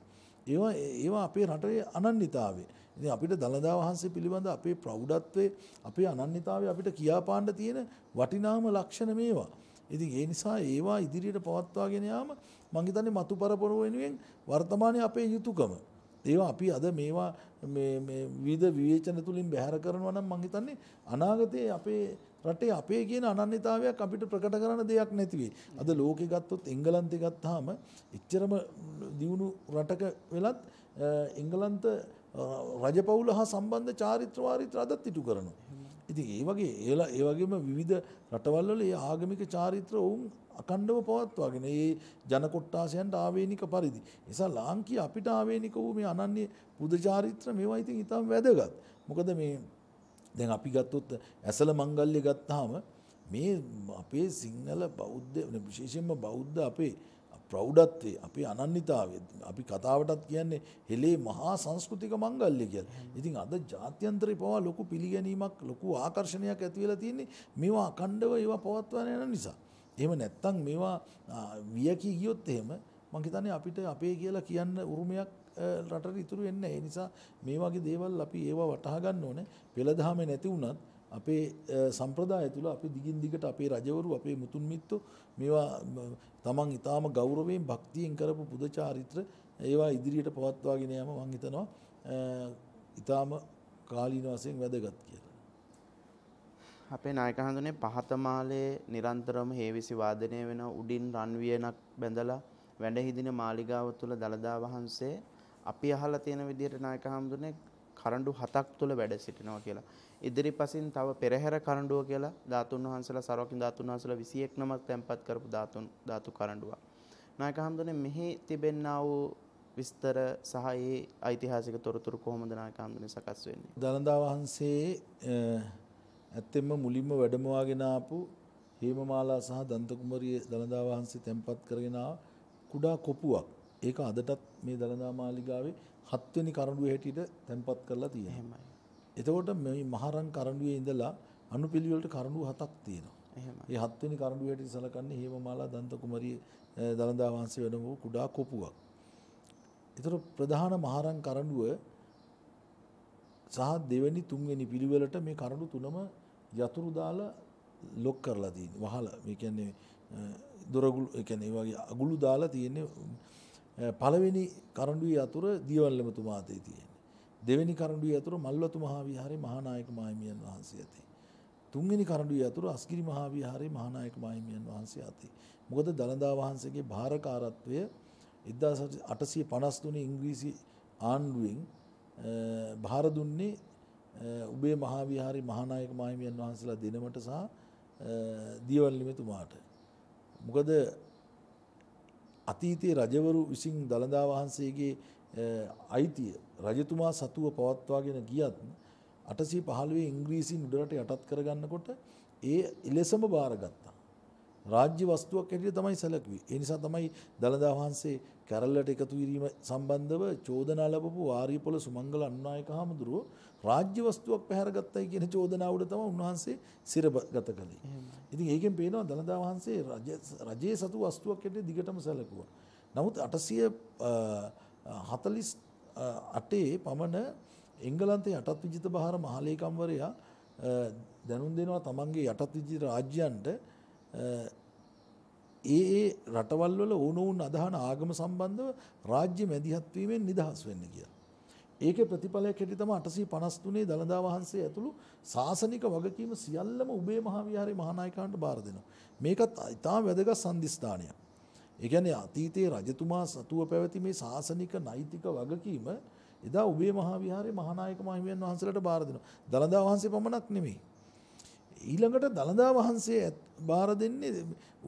ඒවා ඒවා අපේ රටේ අනන්‍යතාවය. ඉතින් අපිට දළදා වහන්සේ පිළිබඳ අපේ ප්‍රෞඩත්වයේ අපේ අනන්‍යතාවය අපිට කියාපාන්න තියෙන වටිනාම ලක්ෂණ මේවා. ඉතින් ඒ නිසා ඒවා ඉදිරියට පවත්වාගෙන යාම මං හිතන්නේ මතු පරපර වෙනුවෙන් වර්තමානයේ අපේ යුතුයකම. ඒවා අපි අද මේවා මේ විවිධ විවේචන තුලින් බැහැර කරනවා නම් මං හිතන්නේ අනාගතයේ අපේ රටේ අපේ කියන අනන්‍යතාවයක් අපිට ප්‍රකට කරන දෙයක් නැති වෙයි. අද ලෝකෙ ගත්තොත් එංගලන්තෙ ගත්තාම එච්චරම දියුණු රටක වෙලත් එංගලන්ත රජපෞල හා සම්බන්ධ චාරිත්‍ර වාරිත්‍ර අදත් ඉටු කරනවා. ඉතින් ඒ වගේ ඒලා ඒ වගේම විවිධ රටවල් වල ඒ ආගමික චාරිත්‍ර වුන් අකණ්ඩව පවත්වාගෙන ඒ ජන කොට්ටාසයන්ට ආවේනික පරිදි. නිසා ලාංකිය අපිට ආවේනික වූ මේ අනන්‍ය පුද චාරිත්‍ර මේවා ඉතින් ඊටම වැදගත්. මොකද මේ දැන් අපි ගත්තොත් ඇසල මංගල්‍ය ගත්තාම මේ අපේ සිංහල බෞද්ධ විශේෂයෙන්ම බෞද්ධ අපේ ප්‍රෞඩත්වය අපේ අනන්‍යතාවය අපි කතාවටත් කියන්නේ හෙලේ මහා සංස්කෘතික මංගල්‍ය කියලා. ඉතින් අද ජාත්‍යන්තරේ පවා ලොකු පිළිගැනීමක් ලොකු ආකර්ෂණයක් ඇති වෙලා තියෙන්නේ මේවා අඛණ්ඩව ඒවා පවත්වාගෙන යන නිසා. එහෙම නැත්තම් මේවා වියකී ගියොත් එහෙම මං හිතන්නේ අපිට අපේ කියලා කියන්න උරුමයක් රටට ඉතුරු වෙන්නේ නැහැ. ඒ නිසා මේ වගේ දේවල් අපි ඒවා වටහා ගන්න ඕනේ. පෙළදහමේ නැති වුණත් අපේ සම්ප්‍රදාය තුළ අපි දිගින් දිගට අපේ රජවරු අපේ මුතුන් මිත්තෝ මේවා තමන් ඊටාම ගෞරවයෙන් භක්තියෙන් කරපු පුද චාරිත්‍ර ඒවා ඉදිරියට පවත්වාගෙන යෑම මම හිතනවා ඊටාම කාලීන වශයෙන් වැදගත් කියලා. අපේ නායක හඳුනේ පහත මාලේ නිරන්තරම හේවිසි වාදනය වෙන උඩින් රන්වියනක් බැඳලා වැඩ හිදින මාලිගාව තුළ දලදා වහන්සේ අපි අහලා තියෙන විදිහට නායක හාමුදුරනේ කරඬු හතක් තුල වැඩ සිටිනවා කියලා. ඉදිරිපසින් තව පෙරහැර කරඬුව කියලා ධාතුන් වහන්සේලා සරවකින් ධාතුන් වහන්සේලා 21 නමක් තැන්පත් කරපු ධාතුන් ධාතු කරඬුවක්. නායක හාමුදුරනේ මෙහි තිබෙන්නා වූ විස්තර සහ ඒ ඓතිහාසික තොරතුරු කොහොමද නායක හාමුදුරනේ සකස් වෙන්නේ? දනදා වහන්සේ ඇත්තෙන්ම මුලින්ම වැඩමවාගෙන ආපු හේමමාලා සහ දන්ත කුමරිය දනදා වහන්සේ තැන්පත් කරගෙන කුඩා කොපුවක් ඒක අදටත් මේ දළදා මාලිගාවේ හත්වෙනි කරඬුව හැටියට තැන්පත් කරලා තියෙනවා. එහෙමයි. එතකොට මේ මහරන් කරඬුවේ ඉඳලා අනුපිළිවෙල වලට කරඬු හතක් තියෙනවා. එහෙමයි. මේ හත්වෙනි කරඬුව හැටියට සලකන්නේ හේමමාලා දන්ත කුමරිය දළදා වහන්සේ වැඩම වූ කුඩා කොපුවක්. ඒතර ප්‍රධාන මහරන් කරඬුව සහ දෙවෙනි තුන්වෙනි පිළිවෙලට මේ කරඬු තුනම යතුරු දාලා ලොක් කරලා තියෙන්නේ. වහලා මේ කියන්නේ දොරගුළු ඒ කියන්නේ ඒ වගේ අගුළු දාලා තියෙන්නේ පළවෙනි කරඬුවේ අතුර දියවැල්ලමතුමා අතේ තියෙන්නේ. දෙවෙනි කරඬුවේ අතුර මල්වතු මහා විහාරයේ මහානායක මාහිමියන් වහන්සේ අතේ. තුන්වෙනි කරඬුවේ අතුර අස්ගිරි මහා විහාරයේ මහානායක මාහිමියන් වහන්සේ අතේ. මොකද දලදා වහන්සේගේ භාරකාරත්වය 1853 ඉංග්‍රීසි ආණ්ඩුවෙන් භාර දුන්නේ උබේ මහා විහාරයේ මහානායක මාහිමියන් වහන්සේලා දෙනමට සහ දියවැල්ලමතුමාට. මොකද අතීතයේ රජවරු විසින් දළදා වහන්සේගේ අයිතිය රජතුමා සතුව පවත්වාගෙන ගියත් 815 ඉංග්‍රීසින් උඩරට යටත් කරගන්නකොට ඒ එලෙසම බාරගත්තා. රාජ්‍ය වස්තුවක් හැටියට තමයි සැලකුවේ. ඒ නිසා තමයි දළදා වහන්සේ කැරල්ලට එකතු කිරීම සම්බන්ධව චෝදනා ලැබපු ආර්යපොළ සුමංගල අනුනායක හාමුදුරුව රාජ්‍ය වස්තුවක් පැහැරගත්තයි කියන චෝදනාවට තමයි උන්වහන්සේ සිරගත කළේ. ඉතින් ඒකෙන් පේනවා දළදා වහන්සේ රජයේ සතු වස්තුවක් හැටියට දිගටම සැලකුවා. නමුත් 848 පමණ එංගලන්තයේ යටත් විජිත බහාර මහලේකම්වරයා දැනුම් දෙනවා තමන්ගේ යටත් විජිත රාජ්‍යයන්ට ඒ ඒ රටවල් වල ඕනෝන් අදහන ආගම සම්බන්ධව රාජ්‍ය මැදිහත් වීමෙන් නිදහස් වෙන්න කියලා. ඒකේ ප්‍රතිඵලයක් හැටියට තමයි 853 දළදා වහන්සේ ඇතුළු සාසනික වගකීම සියල්ලම උබේ මහා විහාරයේ මහානායකයන්ට බාර දෙනවා. මේකත් ඉතාම වැදගත් සම්දිස්ථානයක්. ඒ කියන්නේ අතීතයේ රජතුමා සතුව පැවති මේ සාසනික නෛතික වගකීම එදා උබේ මහා විහාරයේ මහානායක මහිමයන් වහන්සේලාට බාර දෙනවා. දළදා වහන්සේ පමණක් නෙමෙයි. ඊළඟට දළදා වහන්සේ බාර දෙන්නේ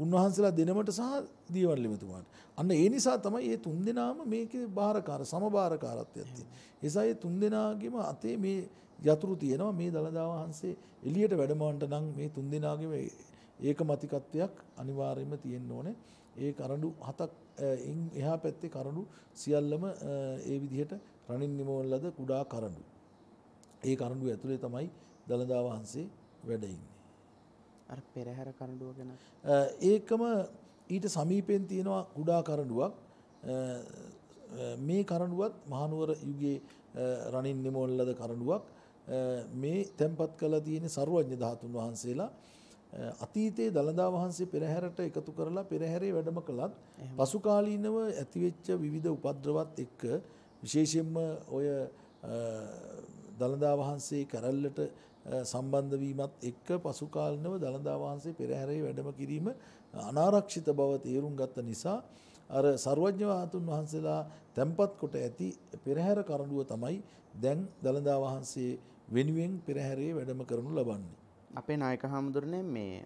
උන්වහන්සේලා දෙනමට සහ දීවල්ලි මෙතුමාට. අන්න ඒ නිසා තමයි මේ තුන්දෙනාම මේකේ බාරකාර සමබාරකාරත්වයක් තියෙන්නේ. එසා මේ තුන්දෙනාගේම අතේ මේ යතුරු තියෙනවා මේ දළදා වහන්සේ එළියට වැඩමවන්න නම් මේ තුන්දෙනාගේම ඒකමතිකත්වයක් අනිවාර්යයෙන්ම තියෙන්න ඕනේ. ඒ කරඬු හතක් එහා පැත්තේ කරඬු සියල්ලම ඒ විදිහට රණින් නිමවන ලද කුඩා කරඬු. ඒ කරඬු ඇතුලේ තමයි දළදා වහන්සේ වැඩ ඉන්නේ. අර පෙරහැර කරඬුව ගැන ඒකම ඊට සමීපෙන් තියෙනවා කුඩා කරඬුවක් මේ කරඬුවත් මහනුවර යුගයේ රණින් නිමෝල්ලද කරඬුවක් මේ තැන්පත් කළා තියෙන සරුවඥ ධාතුන් වහන්සේලා අතීතයේ දළදා වහන්සේ පෙරහැරට එකතු කරලා පෙරහැරේ වැඩම කළත් පසු කාලීනව ඇතිවෙච්ච විවිධ උපද්‍රවත් එක්ක විශේෂයෙන්ම ඔය දළදා වහන්සේ කරල්ලට සම්බන්ධ වීමත් එක්ක පසු කාලිනව දළදා වහන්සේ පෙරහැරේ වැඩම කිරීම අනාරක්ෂිත බව තේරුම් ගත්ත නිසා අර ਸਰවඥ වහතුන් වහන්සේලා තැම්පත් කොට ඇති පෙරහැර කරඬුව තමයි දැන් දළදා වහන්සේ වෙනුවෙන් පෙරහැරේ වැඩම කරනු ලබන්නේ. අපේ නායක හාමුදුරනේ මේ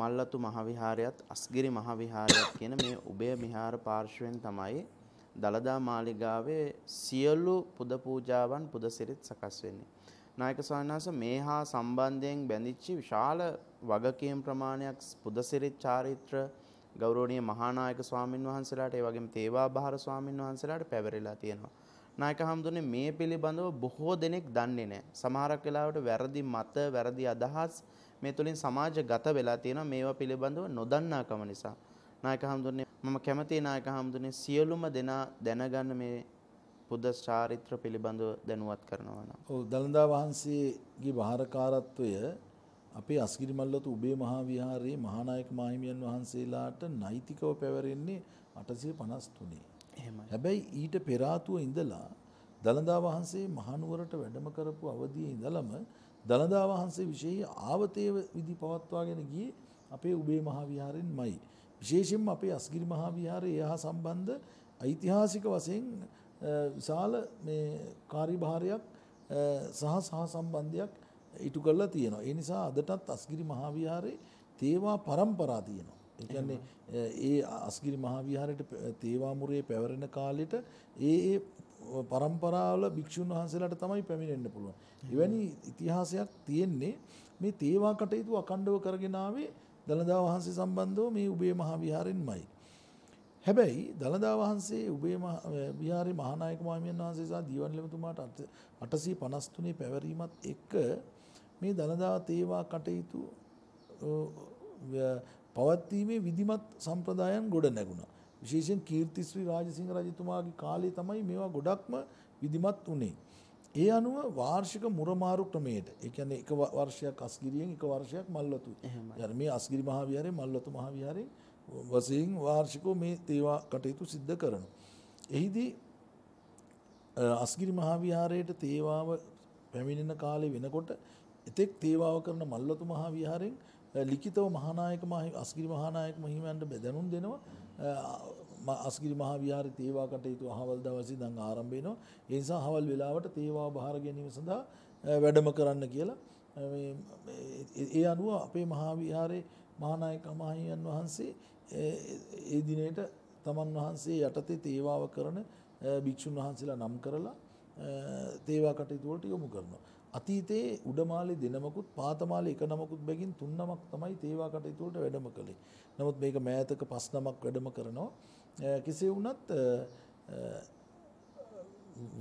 මල්ලතු මහවිහාරයත් අස්ගිරි මහවිහාරයත් කියන මේ උබය විහාර පාර්ශවයෙන් තමයි දලදා මාලිගාවේ සියලු පුද පූජාවන් පුද සිරිත් සකස් වෙන්නේ. නායක ස්වාමීන් මේ හා සම්බන්ධයෙන් බැඳිච්ච විශාල වගකීම් ප්‍රමාණයක් පුදසිරිත් චාරිත්‍ර ගෞරවනීය මහානායක ස්වාමින් වහන්සේලාට ඒ වගේම තේවාභාර ස්වාමින් වහන්සේලාට පැවරෙලා තියෙනවා. නායක හඳුනේ මේ පිළිබඳව බොහෝ දෙනෙක් දන්නේ නැහැ. සමහරක් වෙලාවට වැරදි මත, වැරදි අදහස් මේ තුලින් සමාජගත වෙලා තියෙනවා මේවා පිළිබඳව නොදන්නාකම නිසා. නායක හඳුනේ මම කැමතියි නායක හඳුනේ සියලුම දෙනා දැනගන්න මේ බුද්ධ චාරිත්‍ර පිළිබඳව දැනුවත් කරනවා නම්. ඔව් දලදා වහන්සේගේ වහරකාරත්වය අපේ අස්ගිරිමල්ලතු උබේ මහා විහාරයේ මහානායක මාහිමියන් වහන්සේලාට නෛතිකව පැවරෙන්නේ 853. එහෙමයි. හැබැයි ඊට පෙර ඉඳලා දලදා වහන්සේ මහනුවරට වැඩම කරපු අවධියේ ඉඳලම දලදා වහන්සේ විශේෂ ආවතේ විදි පවත්වාගෙන ගියේ අපේ උබේ මහා විහාරෙන්මයි. විශේෂයෙන්ම අපේ අස්ගිරි මහා විහාරය එහා සම්බන්ධ ඓතිහාසික වශයෙන් විශාල මේ කාර්යභාරයක් සහ සහ සම්බන්ධයක් ඉටු කරලා තියෙනවා. ඒ නිසා අදටත් අස්ගිරි මහා විහාරේ තේවා પરම්පරා තියෙනවා. ඒ කියන්නේ ඒ අස්ගිරි මහා විහාරයට තේවා මුරේ පැවරෙන කාලෙට ඒ ඒ પરම්පරාවල භික්ෂුන් වහන්සේලාට තමයි පැමිණෙන්න පුළුවන්. එවැනි ඉතිහාසයක් තියෙන්නේ මේ තේවා කටයුතු අඛණ්ඩව කරගෙන ආවේ දළදා වහන්සේ සම්බන්ධව මේ උබේ මහා විහාරෙන්මයි. හැබැයි දළදා වහන්සේ උබේ විහාරි මහානායක මාමියන් වහන්සේ සහ දීවන් ලැබතුමාට අටසී පනස්තුනේ පැවරීමත් එක්ක මේ දළදා තේවා කටයුතු පවත්වීමේ විධිමත් සම්ප්‍රදායන් ගොඩ නැගුණා. විශේෂයෙන් කීර්තිශ්‍රී රාජසිංහ රජතුමාගේ කාලේ තමයි මේවා ගොඩක්ම විධිමත් වුණේ. ඒ අනුව වාර්ෂික මුරමාරු ක්‍රමයට ඒ කියන්නේ එක වර්ෂයක් අස්ගිරියෙන් එක වර්ෂයක් මල්වතු. එහෙමයි. මේ අස්ගිරි මහා විහාරේ මල්වතු මහා විහාරේ වසයෙන් වාර්ෂිකෝ මේ තේවා කටයුතු සිද්ධ කරන. එහිදී අස්ගිරි මහාවිහාරයට තේවාව පැමිණෙන කාලේ වෙනකොට එතෙක් තේවාව කරන මල්ලතු මහාවිහාරයෙන් ලිඛිතව මහානායක අස්ගිරි මහානායක මහිමයන්ට බෙදනුම් දෙනවා අස්ගිරි මහාවිහාරයේ තේවා කටයුතු අහවල් දවසේ ඉඳන් ආරම්භ වෙනවා. ඒ නිසා අහවල් වේලාවට තේවා බහාර ගැනීම සඳහා වැඩම කරන්න කියලා මේ ඒ අනුව අපේ මහාවිහාරයේ මහානායක මහිමයන් වහන්සේ ඒ දිනේට තමන් වහන්සේ යටතේ තේවාව කරන භික්ෂුන් වහන්සේලා නම් කරලා තේවා කටයුතු වලට යොමු කරනවා. අතීතයේ උඩමාලේ දෙනමකුත් පාතමාලේ එක නමකුත් බැගින් තුන් නමක් තමයි තේවා කටයුතු වලට වැඩම කළේ. නමුත් මේක මෑතක පස් නමක් වැඩම කරනවා. කෙසේ වුණත්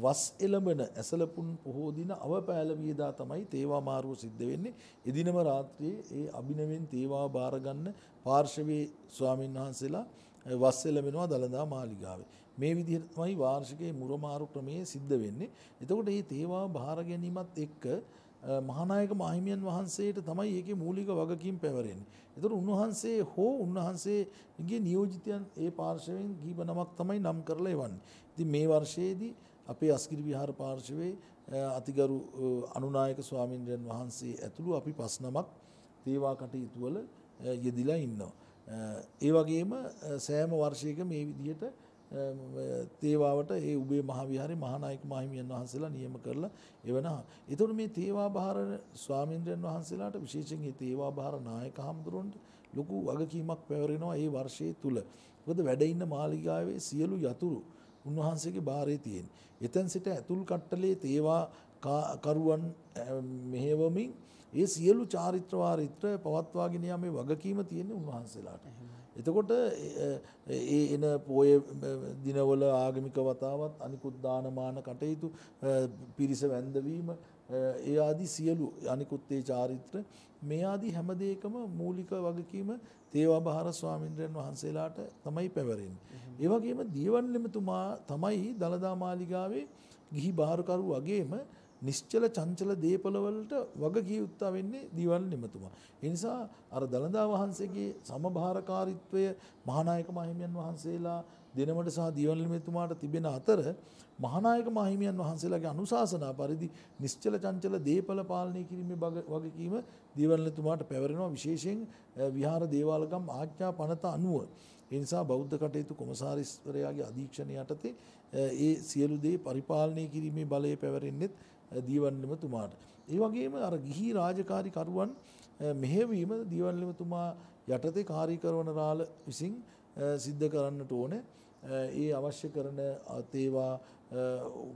වස් එළඹෙන ඇසලපුන් පොහෝ දින අවපෑල වියදා තමයි තේවා මාරුව සිද්ධ වෙන්නේ. එදිනම රාත්‍රියේ ඒ අභිනවෙන් තේවා බාර ගන්න පාර්ශවයේ ස්වාමින් වහන්සේලා වස් එළඹෙනවා දලදා මාලිගාවේ. මේ විදිහට තමයි වාර්ෂිකයේ මුරමාරු ක්‍රමයේ සිද්ධ වෙන්නේ. එතකොට මේ තේවා බාර ගැනීමත් එක්ක මහානායක මාහිමියන් වහන්සේට තමයි ඒකේ මූලික වගකීම් පැවරෙන්නේ. ඒතර උන්වහන්සේ හෝ උන්වහන්සේගේ නියෝජිතයන් ඒ පාර්ශවයෙන් කීප නමක් තමයි නම් කරලා එවන්නේ. ඉතින් මේ වර්ෂයේදී අපේ අස්කිරි විහාර පාර්ශවයේ අතිගරු අනුනායක ස්වාමින්ද්‍රයන් වහන්සේ ඇතුළු අපි පස් නමක් තේවා කටයුතු වල යෙදිලා ඉන්නවා. ඒ වගේම සෑම වර්ෂයක මේ විදිහට තේවාවට ඒ උබේ මහාවිහාරේ මහානායක මහිමියන් වහන්සේලා නියම කරලා එවනවා. ඒතකොට මේ තේවා බහාර ස්වාමින්ද්‍රයන් වහන්සේලාට විශේෂයෙන් මේ තේවා බහාර නායක හමුදුරන්ට ලොකු වගකීමක් පැවරෙනවා ඒ වර්ෂයේ තුල. මොකද වැඩ ඉන්න මාලිගාවේ සියලු යතුරු උන්වහන්සේගේ භාරය තියෙන. එතැන් සිට ඇතුල් කට්ටලේ තේවා කරුවන් මෙහෙවමින් ඒ සියලු චාරිත්‍ර වාරිත්‍ර පවත්වාගෙන යාමේ වගකීම තියෙන්නේ උන්වහන්සේලාට. එතකොට ඒ එන පොය දිනවල ආගමික වතාවත් අනිකුත් දානමාන කටයුතු පිරිස වැඳවීම ඒ ආදී සියලු අනිකුත් ඒ චාරිත්‍ර මේ ආදී හැම දෙයකම මූලික වගකීම තේවාභාර ස්වාමීන්ද්‍රයන් වහන්සේලාට තමයි පැවරෙන්නේ. ඒ වගේම දේවන්ලෙමතුමා තමයි දලදා මාලිගාවේ ගිහි බාරකරු වගේම නිශ්චල චංචල දේපලවලට වග කිය යුත්තා වෙන්නේ දේවන්ලෙමතුමා. ඒ නිසා අර දලදා වහන්සේගේ සමභාරකාරීත්වය මහානායක මහිමයන් වහන්සේලා දෙනමට සහ දියවැල් මෙතුමාට තිබෙන අතර මහානායක මාහිමියන් වහන්සේලාගේ අනුශාසනා පරිදි නිශ්චල චංචල දේපල පාලනය කිරීමේ වගකීම දියවැල් මෙතුමාට පැවරෙනවා විශේෂයෙන් විහාර දේවාලගම් ආඥා පනත අනුව. ඒ නිසා බෞද්ධ කටයුතු කොමසාරිස්වරයාගේ අධීක්ෂණය යටතේ ඒ සියලු දේ පරිපාලනය කිරීමේ බලය පැවරෙන්නේත් දීවන්ලමතුමාට. ඒ වගේම අර ගිහි රාජකාරිකරුවන් මෙහෙවීම දීවන්ලමතුමා යටතේ කාර්යකරවන රාළ විසින් සිද්ධ කරන්නට ඕනේ. ඒ අවශ්‍ය කරන තේවා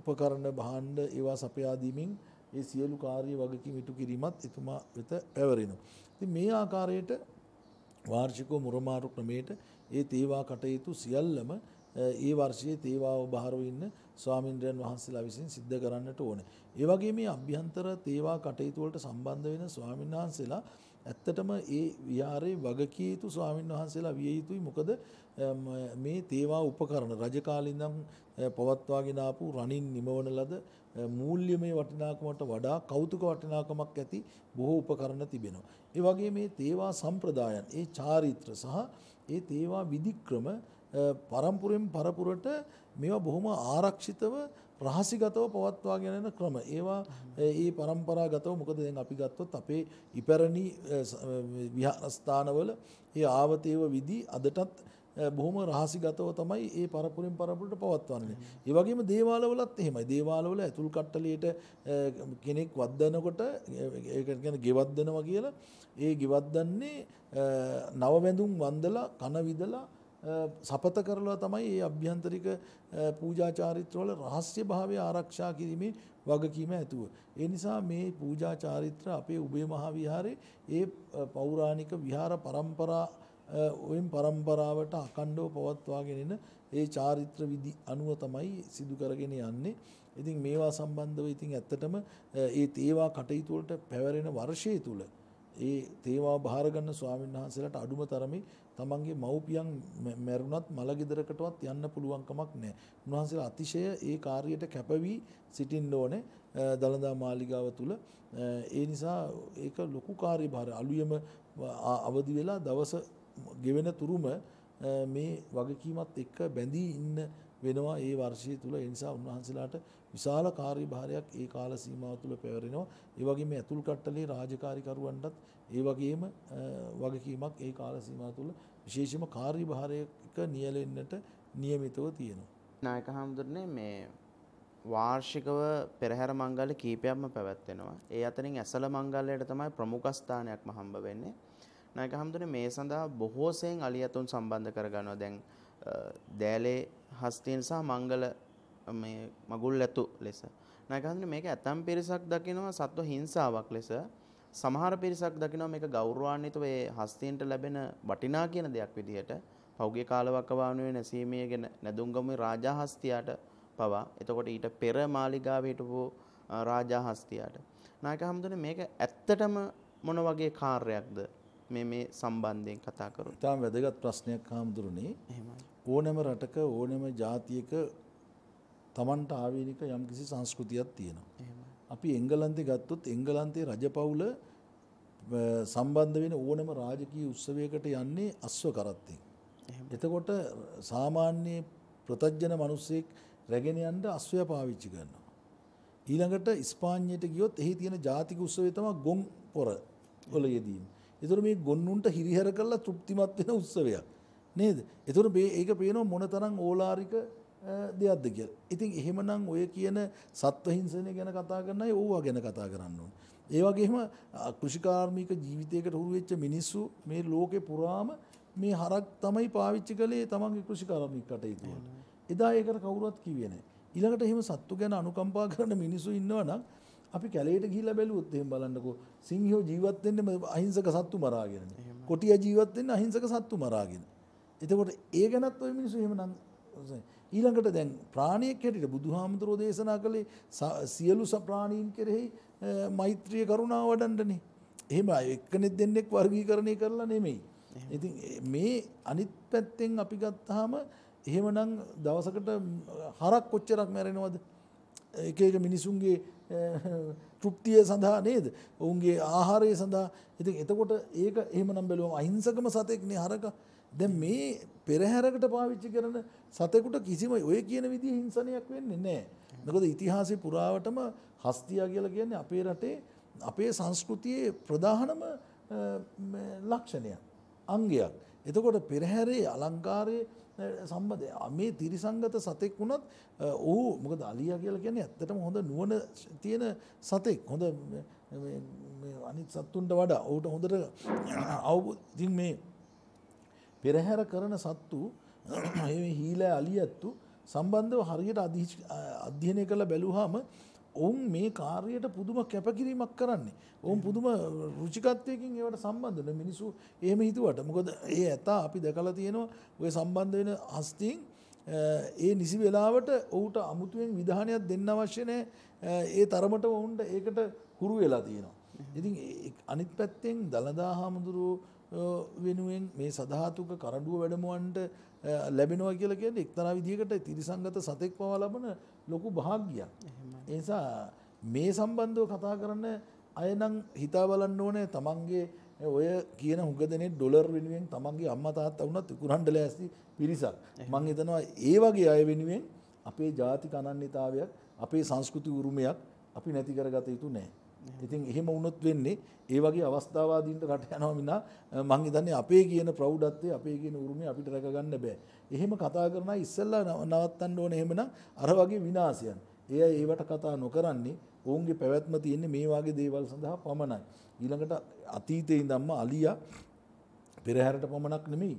උපකරණ භාණ්ඩ ඒවා සපයා දීමින් ඒ සියලු කාර්ය වගකීම් ඉටු කිරීමත් එතුමා වෙත පැවරෙනවා. ඉතින් මේ ආකාරයට වාර්ෂිකව මුරමාරු ක්‍රමයට ඒ තේවා කටයුතු සියල්ලම ඒ වර්ෂයේ තේවාව බහරව ඉන්න ස්වාමින්ද්‍රයන් වහන්සේලා විසින් සිද්ධ කරන්නට ඕනේ. ඒ වගේ මේ අභ්‍යන්තර තේවා කටයුතු වලට සම්බන්ධ වෙන ස්වාමින්වහන්සේලා ඇත්තටම ඒ විහාරේ වගකිය යුතු ස්වාමින් වහන්සේලා විය යුතුයි මොකද මේ තේවා උපකරණ රජ කාලේ ඉඳන් පවත්වාගෙන ආපු රණින් නිමවන ලද මූල්‍යමය වටිනාකමට වඩා කෞතුක වටිනාකමක් ඇති බොහෝ උපකරණ තිබෙනවා. ඒ වගේ මේ තේවා සම්ප්‍රදායන්, ඒ චාරිත්‍ර සහ ඒ තේවා විධික්‍රම පරම්පරෙන් පරපුරට මේවා බොහොම ආරක්ෂිතව රහසිගතව පවත්වාගෙන යන ක්‍රම. ඒවා ඒ પરම්පරාගතව මොකද දැන් අපි ගත්තොත් අපේ ඉපැරණි විහාරස්ථානවල ඒ ආවතේව විදි අදටත් බොහොම රහසිගතව තමයි ඒ පරපුරෙන් පරපුරට පවත්වන්නේ. ඒ වගේම දේවාලවලත් එහෙමයි. දේවාලවල ඇතුල් කට්ටලියට කෙනෙක් වද්දනකොට ඒක කියන්නේ ගෙවද්දනවා කියලා ඒ ගෙවද්දන්නේ නව වැඳුම් වන්දලා කන විදලා සපත කරලා තමයි මේ අභ්‍යන්තරික පූජා චාරිත්‍රවල රහස්‍ය භාවය ආරක්ෂා කිරීමේ වගකීම ඇතුව. ඒ නිසා මේ පූජා චාරිත්‍ර අපේ උබේ මහා විහාරේ ඒ පෞරාණික විහාර પરම්පරා ඔයින් પરම්පරාවට අකණ්ඩව පවත්වාගෙන එන ඒ චාරිත්‍ර විදි අනුව තමයි සිදු කරගෙන යන්නේ. ඉතින් මේවා සම්බන්ධව ඉතින් ඇත්තටම ඒ තේවා කටයුතු වලට පැවරෙන වර්ෂය තුල ඒ තේවා භාර ගන්න ස්වාමීන් වහන්සේලාට අඩුම තරමේ තමන්ගේ මව්පියන් මැරුණත් මල ගෙදරකටවත් යන්න පුළුවන් කමක් නැහැ. උන්වහන්සේලා අතිශය ඒ කාර්යයට කැපවී සිටින්න ඕනේ දළදා මාලිගාව තුල. ඒ නිසා ඒක ලොකු කාර්යභාර අලුයම අවදි වෙලා දවස ගෙවෙන තුරුම මේ වගකීමත් එක්ක බැඳී ඉන්න වෙනවා ඒ වර්ෂය තුල. ඒ නිසා උන්වහන්සේලාට විශාල කාර්යභාරයක් ඒ කාල සීමාව තුළ පැවරෙනවා. ඒ වගේම ඇතුල් කට්ටලේ රාජකාරිකරුවන්ටත් ඒ වගේම වගකීමක් ඒ කාල සීමාව තුළ විශේෂම කාර්යභාරයක නියැලෙන්නට නියමිතව තියෙනවා. නායක හාමුදුරනේ මේ වාර්ෂිකව පෙරහැර මංගල කීපයක්ම පැවැත්වෙනවා. ඒ අතරින් ඇසල මංගල්‍යයට තමයි ප්‍රමුඛස්ථානයක්ම හම්බ වෙන්නේ. නායක හම්දුනේ මේ සඳහා බොහෝසෙන් අලියතුන් සම්බන්ධ කරගනවා. දැන් දෑලේ හස්තින් සහ මංගල මේ මගුල් ඇතු ලෙස. නායකහඳුනි මේක ඇතම් පිරිසක් දකිනවා සත්ව හිංසාවක් ලෙස. සමහර පිරිසක් දකිනවා මේක ගෞරවාන්විතව ඒ හස්තියන්ට ලැබෙන වටිනා කියන දෙයක් විදිහට පෞගේ කාලවකවානුවේ නැසීමේ ගැන නැදුම්ගමුවේ රාජාහස්තියාට පවා එතකොට ඊට පෙර මාලිගාවේ හිටපු රාජාහස්තියාට නායක හමුදුනේ මේක ඇත්තටම මොන වගේ කාර්යයක්ද මේ මේ සම්බන්ධයෙන් කතා කරොත්. තාම වැදගත් ප්‍රශ්නයක් හාමුදුරනේ. ඕනෑම රටක ඕනෑම ජාතියක Tamanට ආවේනික යම්කිසි සංස්කෘතියක් තියෙනවා. අපි එංගලන්තේ ගත්තොත් එංගලන්තේ රජපෞල සම්බන්ධ වෙන ඕනම රාජකීය උත්සවයකට යන්නේ අශ්ව කරත්තෙන්. එතකොට සාමාන්‍ය ප්‍රතජන මිනිස්සෙක් රැගෙන යන්න අශ්වය පාවිච්චි කරනවා. ඊළඟට ස්පාඤ්ඤයට ගියොත් එහි තියෙන ජාතික උත්සවය තමයි ගොන් පොර වල යෙදීම. ඒතර මේ ගොන්නුන්ට හිරිහැර කරලා තෘප්තිමත් වෙන උත්සවයක්. නේද? ඒතර මේ ඒක පේනවා මොනතරම් ඕලාරික දෙයක්ද කියලා. ඉතින් එහෙමනම් ඔය කියන සත්ව හිංසනය ගැන කතා කරන අය ඕවා ගැන කතා කරන්න ඕනේ. ඒ වගේම කෘෂිකාර්මික ජීවිතයකට හුරු වෙච්ච මිනිස්සු මේ ලෝකේ පුරාම මේ හරක් තමයි පාවිච්චි කළේ තමන්ගේ කෘෂිකාර්මික කටයුතු වලට. එදා ඒකට කවුරුවත් කිව්වේ නැහැ. ඊළඟට එහෙම සත්තු ගැන අනුකම්පා කරන මිනිස්සු ඉන්නවා නම් අපි කැලේට ගිහිල්ලා බැලුවොත් එහෙම බලන්නකෝ සිංහයෝ ජීවත් වෙන්නේ අහිංසක සත්තු මරාගෙන. කොටියා ජීවත් වෙන්නේ අහිංසක සත්තු මරාගෙන. එතකොට ඒ ගැනත් ওই මිනිස්සු එහෙමනම් ඊළඟට දැන් ප්‍රාණයක් හැටියට බුදුහාමුදුරෝ දේශනා කළේ සියලු සප්‍රාණීන් කෙරෙහි මෛත්‍රිය කරුණාව වඩන්නනේ. එහෙම එක්කෙනෙක් දෙන්නෙක් වර්ගීකරණය කරලා නෙමෙයි. ඉතින් මේ අනිත් පැත්තෙන් අපි ගත්තාම එහෙමනම් දවසකට හරක් කොච්චරක් මැරෙනවද? එක එක මිනිසුන්ගේ තෘප්තිය සඳහා නේද? ඔවුන්ගේ ආහාරය සඳහා. ඉතින් එතකොට ඒක එහෙමනම් බැලුවම අහිංසකම සතෙක්නේ හරක. දැන් මේ පෙරහැරකට පාවිච්චි කරන සතෙකුට කිසිම ඔය කියන විදිහ හිංසනයක් වෙන්නේ නැහැ. මොකද ඉතිහාසය පුරාවටම හස්තියා කියලා කියන්නේ අපේ රටේ අපේ සංස්කෘතියේ ප්‍රධානම ලක්ෂණයක් අංගයක්. එතකොට පෙරහැරේ අලංකාරයේ සම්බන්ධය මේ තිරිසංගත සතෙක් වුණත් ඔහු මොකද අලියා කියලා කියන්නේ ඇත්තටම හොඳ නුවණ තියෙන සතෙක් හොඳ අනිත් සත්තුන්ට වඩා ඔහුට හොඳට අවබෝධ ඉතින් මේ පෙරහැර කරන සත්තු හීලෑ අලියත්තු සම්බන්ධව හරියට අධ්‍යයනය කළ බැලුහම ඔවුන් මේ කාර්යයට පුදුම කැපකිරීමක් කරන්නේ. ඔවුන් පුදුම රුචිකත්වයකින් ඒවට සම්බන්ධන මිනිසු එහෙම හිතුවට මොකද ඒ ඇතා අපි දැකලා තියෙනවා ඔය සම්බන්ධ වෙන හස්තීන් ඒ නිසි වෙලාවට ඔහුට අමුතුවෙන් විධානයක් දෙන්න අවශ්‍ය නැහැ ඒ තරමට ඔවුන්ට ඒකට හුරු වෙලා තියෙනවා. ඉතින් අනිත් පැත්තෙන් දළදා හාමුදුරුවෝ වෙනුවෙන් මේ සධාතුක කරඩුව වැඩමුවන්ට ලැබෙනවා කියලා කියන්නේ එක්තරා විදිහකට තිරිසංගත සතෙක් පවා ලබන ලොකු භාග්‍යයක්. එනිසා මේ සම්බන්ධව කතා කරන අය නම් හිතා බලන්න ඕනේ තමන්ගේ ඔය කියන හුඟ දෙනෙක් ඩොලර් වෙනුවෙන් තමන්ගේ අම්මා තාත්තා වුණත් විකුණන්න ලෑස්ති පිරිසක්. මම හිතනවා ඒ වගේ අය වෙනුවෙන් අපේ ජාතික අනන්‍යතාවයක්, අපේ සංස්කෘති උරුමයක් අපි නැති කරගත යුතු නෑ. ඉතින් එහෙම වුණොත් වෙන්නේ ඒ වගේ අවස්ථාවාදීන්ට රට යනවා මිනා මං හිතන්නේ අපේ කියන ප්‍රෞඩත්වය අපේ කියන උරුමය අපිට රැක ගන්න බෑ. එහෙම කතා කරන අය ඉස්සෙල්ලා නවත්තන්න ඕනේ එහෙමනම් අර වගේ විනාශයන්. ඒ අය ඒවට කතා නොකරන්නේ ඔවුන්ගේ පැවැත්ම තියෙන්නේ මේ වගේ දේවල් සඳහා පමණයි. ඊළඟට අතීතයේ ඉඳන්ම අලියා පෙරහැරට පමණක් නෙමෙයි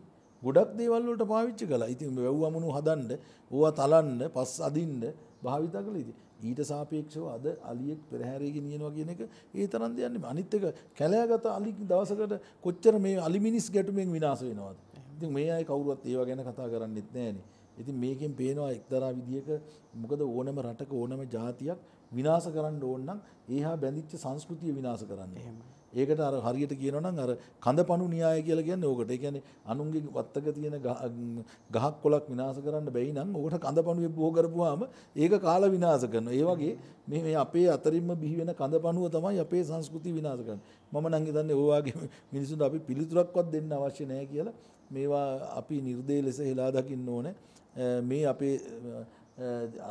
ගොඩක් දේවල් වලට පාවිච්චි කළා. ඉතින් වැව් අමුණු හදන්න, ඕවා තලන්න, පස් අදින්න භාවිත කළා ඉතින්. ඊට සාපේක්ෂව අද අලියෙක් පෙරහැරේ ගෙනියනවා කියන එක ඒ තරම් දෙයක් නෙමෙයි. අනිත් එක කැලෑගත අලි දවසකට කොච්චර මේ අලි මිනිස් ගැටුමෙන් විනාශ වෙනවද? ඉතින් මේ අය කවුරුවත් ඒව ගැන කතා කරන්නෙත් නැහනේ. ඉතින් මේකෙන් පේනවා එක්තරා විදියක මොකද ඕනම රටක ඕනම ජාතියක් විනාශ කරන්න ඕන නම් ඒහා බැඳිච්ච සංස්කෘතිය විනාශ කරන්න. එහෙමයි. ඒකට අර හරියට කියනවනම් අර කඳ පණු න්‍යාය කියලා කියන්නේ ඕකට. ඒ කියන්නේ අනුන්ගේ වත්තක තියෙන ගහක් කොලක් විනාශ කරන්න බැයි නම් ඕකට කඳ පණු වෙපෝ කරපුවාම ඒක කාල විනාශ කරනවා. ඒ වගේ මේ මේ අපේ අතරින්ම බිහි වෙන කඳ පණුව තමයි අපේ සංස්කෘතිය විනාශ කරන්නේ. මම නම් හිතන්නේ ඔය වගේ මිනිසුන්ට අපි පිළිතුරක්වත් දෙන්න අවශ්‍ය නැහැ කියලා මේවා අපි නිර්දේ ලෙස හෙලා දකින්න ඕනේ. මේ අපේ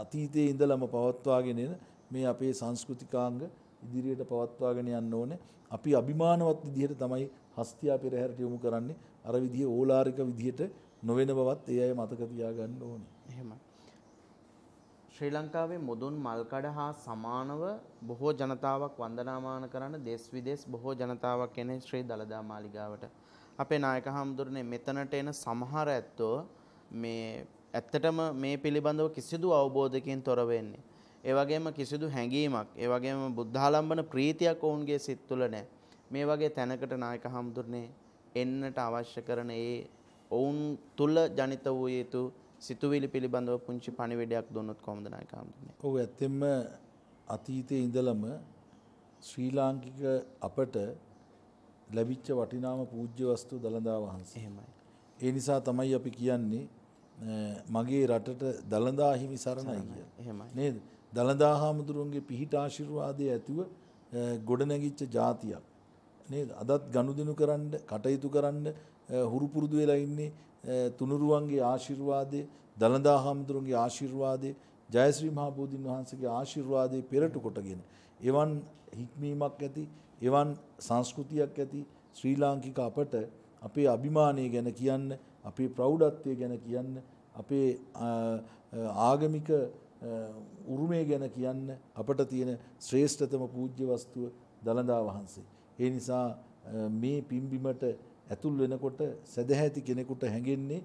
අතීතයේ ඉඳලම පවත්වාගෙන එන මේ අපේ සංස්කෘතිකාංග ඉදිරියට පවත්වාගෙන යන්න ඕනේ. අපි අභිමානවත් විදිහට තමයි හස්තියා පෙරහැරට යොමු කරන්නේ. අර විදිහේ ඕලාරික විදිහට නොවන බවත් ඒ අය මතක තියාගන්න ඕනේ. එහෙමයි. ශ්‍රී ලංකාවේ මුදුන් මල්කඩ හා සමානව බොහෝ ජනතාවක් වන්දනාමාන කරන්න දෙස් විදෙස් බොහෝ ජනතාවක් එන ශ්‍රී දළදා මාලිගාවට. අපේ නායක හාමුදුරනේ මෙතනට එන සමහර ඇත්තෝ මේ ඇත්තටම මේ පිළිබඳව කිසිදු අවබෝධකින් තොර වෙන්නේ. ඒ වගේම කිසිදු හැඟීමක් ඒ වගේම බුද්ධාලම්බන ප්‍රීතියක් ඔවුන්ගේ සිත් තුළ නැහැ. මේ වගේ තැනකට නායක හම්දුරනේ එන්නට අවශ්‍ය කරන ඒ ඔවුන් තුළ ජනිත වූ යුතු සිතුවිලි පිළිබඳව පුංචි පණිවිඩයක් දුන්නොත් කොහොමද නායක හම්දුරනේ? ඔව් ඇත්තෙන්ම අතීතයේ ඉඳලම ශ්‍රී ලාංකික අපට ලැබිච්ච වටිනාම පූජ්‍ය වස්තු දලදා වහන්සේ. එහෙමයි. ඒ නිසා තමයි අපි කියන්නේ මගේ රටට දලදා හිමි සරණයි කියලා. එහෙමයි. නේද? දළදා හාමුදුරුවන්ගේ පිහිට ආශිර්වාදය ඇතුව ගොඩනැගිච්ච ජාතියක්. නේද? අදත් ගනුදෙනු කරන්න, කටයුතු කරන්න හුරු පුරුදු වෙලා ඉන්නේ තුනුරුවන්ගේ ආශිර්වාදය, දළදා හාමුදුරුවන්ගේ ආශිර්වාදය, ජයශ්‍රී මහ බෝධින් වහන්සේගේ ආශිර්වාදය පෙරට කොටගෙන එවන් හික්මීමක් ඇති, එවන් සංස්කෘතියක් ඇති ශ්‍රී ලාංකික අපට අපේ අභිමානය ගැන කියන්න, අපේ ප්‍රෞඩත්වය ගැන කියන්න, අපේ ආගමික උරුමය ගැන කියන්න අපට තියෙන ශ්‍රේෂ්ඨතම පූජ්‍ය වස්තුව දළදා වහන්සේ. ඒ නිසා මේ පිම්බිමට ඇතුල් වෙනකොට සැදැහැති කෙනෙකුට හැඟෙන්නේ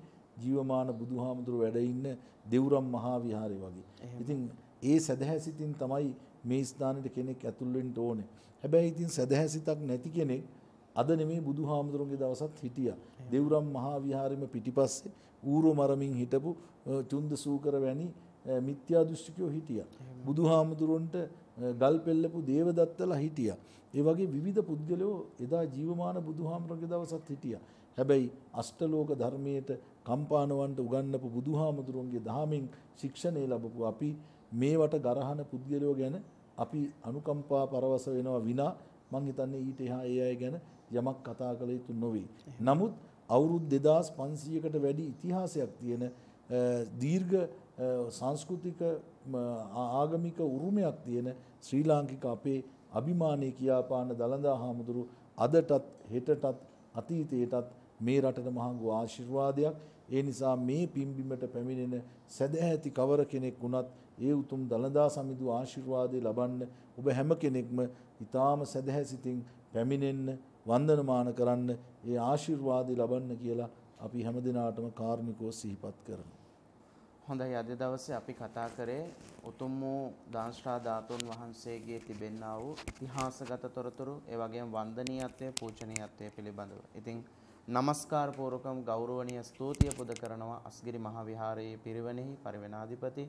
ජීවමාන බුදුහාමුදුරු වැඩඉන්න දෙවුරම් මහා විහාරය වගේ. ඉතින් ඒ සැදැහැසිතින් තමයි මේ ස්ථානයට කෙනෙක් ඇතුල්වෙන්න ඕනේ. හැබැයි ඉතින් සැදැහැසිතක් නැති කෙනෙක් අද නෙමේ බුදුහාමුදුරන්ගේ දවසත් හිටියා. දෙවුරම් මහා විහාරෙම පිටිපස්සේ ඌරු මරමින් හිටපු චුන්ද සූකර වැනි මිත්‍යා දෘෂ්ටිකයෝ හිටියා. බුදුහාමුදුරන්ට ගල් පෙල්ලපු දේවදත්තලා හිටියා. ඒ වගේ විවිධ පුද්ගලයෝ එදා ජීවමාන බුදුහාමුදුරගේ දවසත් හිටියා. හැබැයි අෂ්ටලෝක ධර්මයට කම්පානවන්ට උගන්වපු බුදුහාමුදුරන්ගේ දහමින් ශික්ෂණය ලැබපු අපි මේවට ගරහන පුද්ගලයෝ ගැන අපි අනුකම්පා පරවස වෙනවා විනා මං හිතන්නේ ඊට එහා ඒ අය ගැන යමක් කතා කළ යුතු නොවේ. නමුත් අවුරුදු 2500කට වැඩි ඉතිහාසයක් තියෙන දීර්ඝ සංස්කෘතික ආගමික උරුමයක් තියෙන ශ්‍රී ලාංකික අපේ අභිමානය කියාපාන දළදා හාමුදුරු අදටත් හෙටටත් අතීතයටත් මේ රටට මහංගු ආශිර්වාදයක් ඒ නිසා මේ පිම්බිමට පැමිණෙන සැදැහැති කවර කෙනෙක් වුණත් ඒ උතුම් දළදා සමිඳු ආශිර්වාදය ලබන්න ඔබ හැම කෙනෙක්ම ඉතාම සැදැහැසිතින් පැමිණෙන්න වන්දනමාන කරන්න ඒ ආශිර්වාදය ලබන්න කියලා අපි හැම දෙනාටම කාර්මිකෝ සිහිපත් කරන. හොඳයි අද දවසේ අපි කතා කරේ උතුම් වූ දාංශා ධාතුන් වහන්සේගේ තිබෙන්නා වූ ඉතිහාසගත තොරතුරු ඒ වගේම වන්දනීයත්වයේ පූජනීයත්වයේ පිළිබඳව. ඉතින් নমස්කාර පූර්වකම් ගෞරවනීය ස්තුතිය පුද කරනවා අස්ගිරි මහ විහාරයේ පිරිවෙනෙහි පරිවෙනාධිපති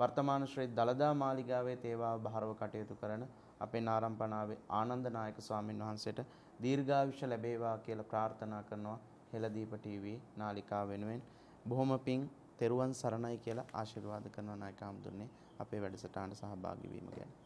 වර්තමාන ශ්‍රී දලදා මාලිගාවේ තේවා භාරව කටයුතු කරන අපේ නාරම්පනාවේ ආනන්ද නායක ස්වාමින් වහන්සේට දීර්ඝායුෂ ලැබේවා කියලා ප්‍රාර්ථනා කරනවා හෙළදීප ටීවී නාලිකාව වෙනුවෙන් බොහොම පිං තෙරුවන් සරණයි කියලා ආශිර්වාද කරනවා නායක හඳුන්නේ අපේ වැඩසටහනට සහභාගී වීම ගැන.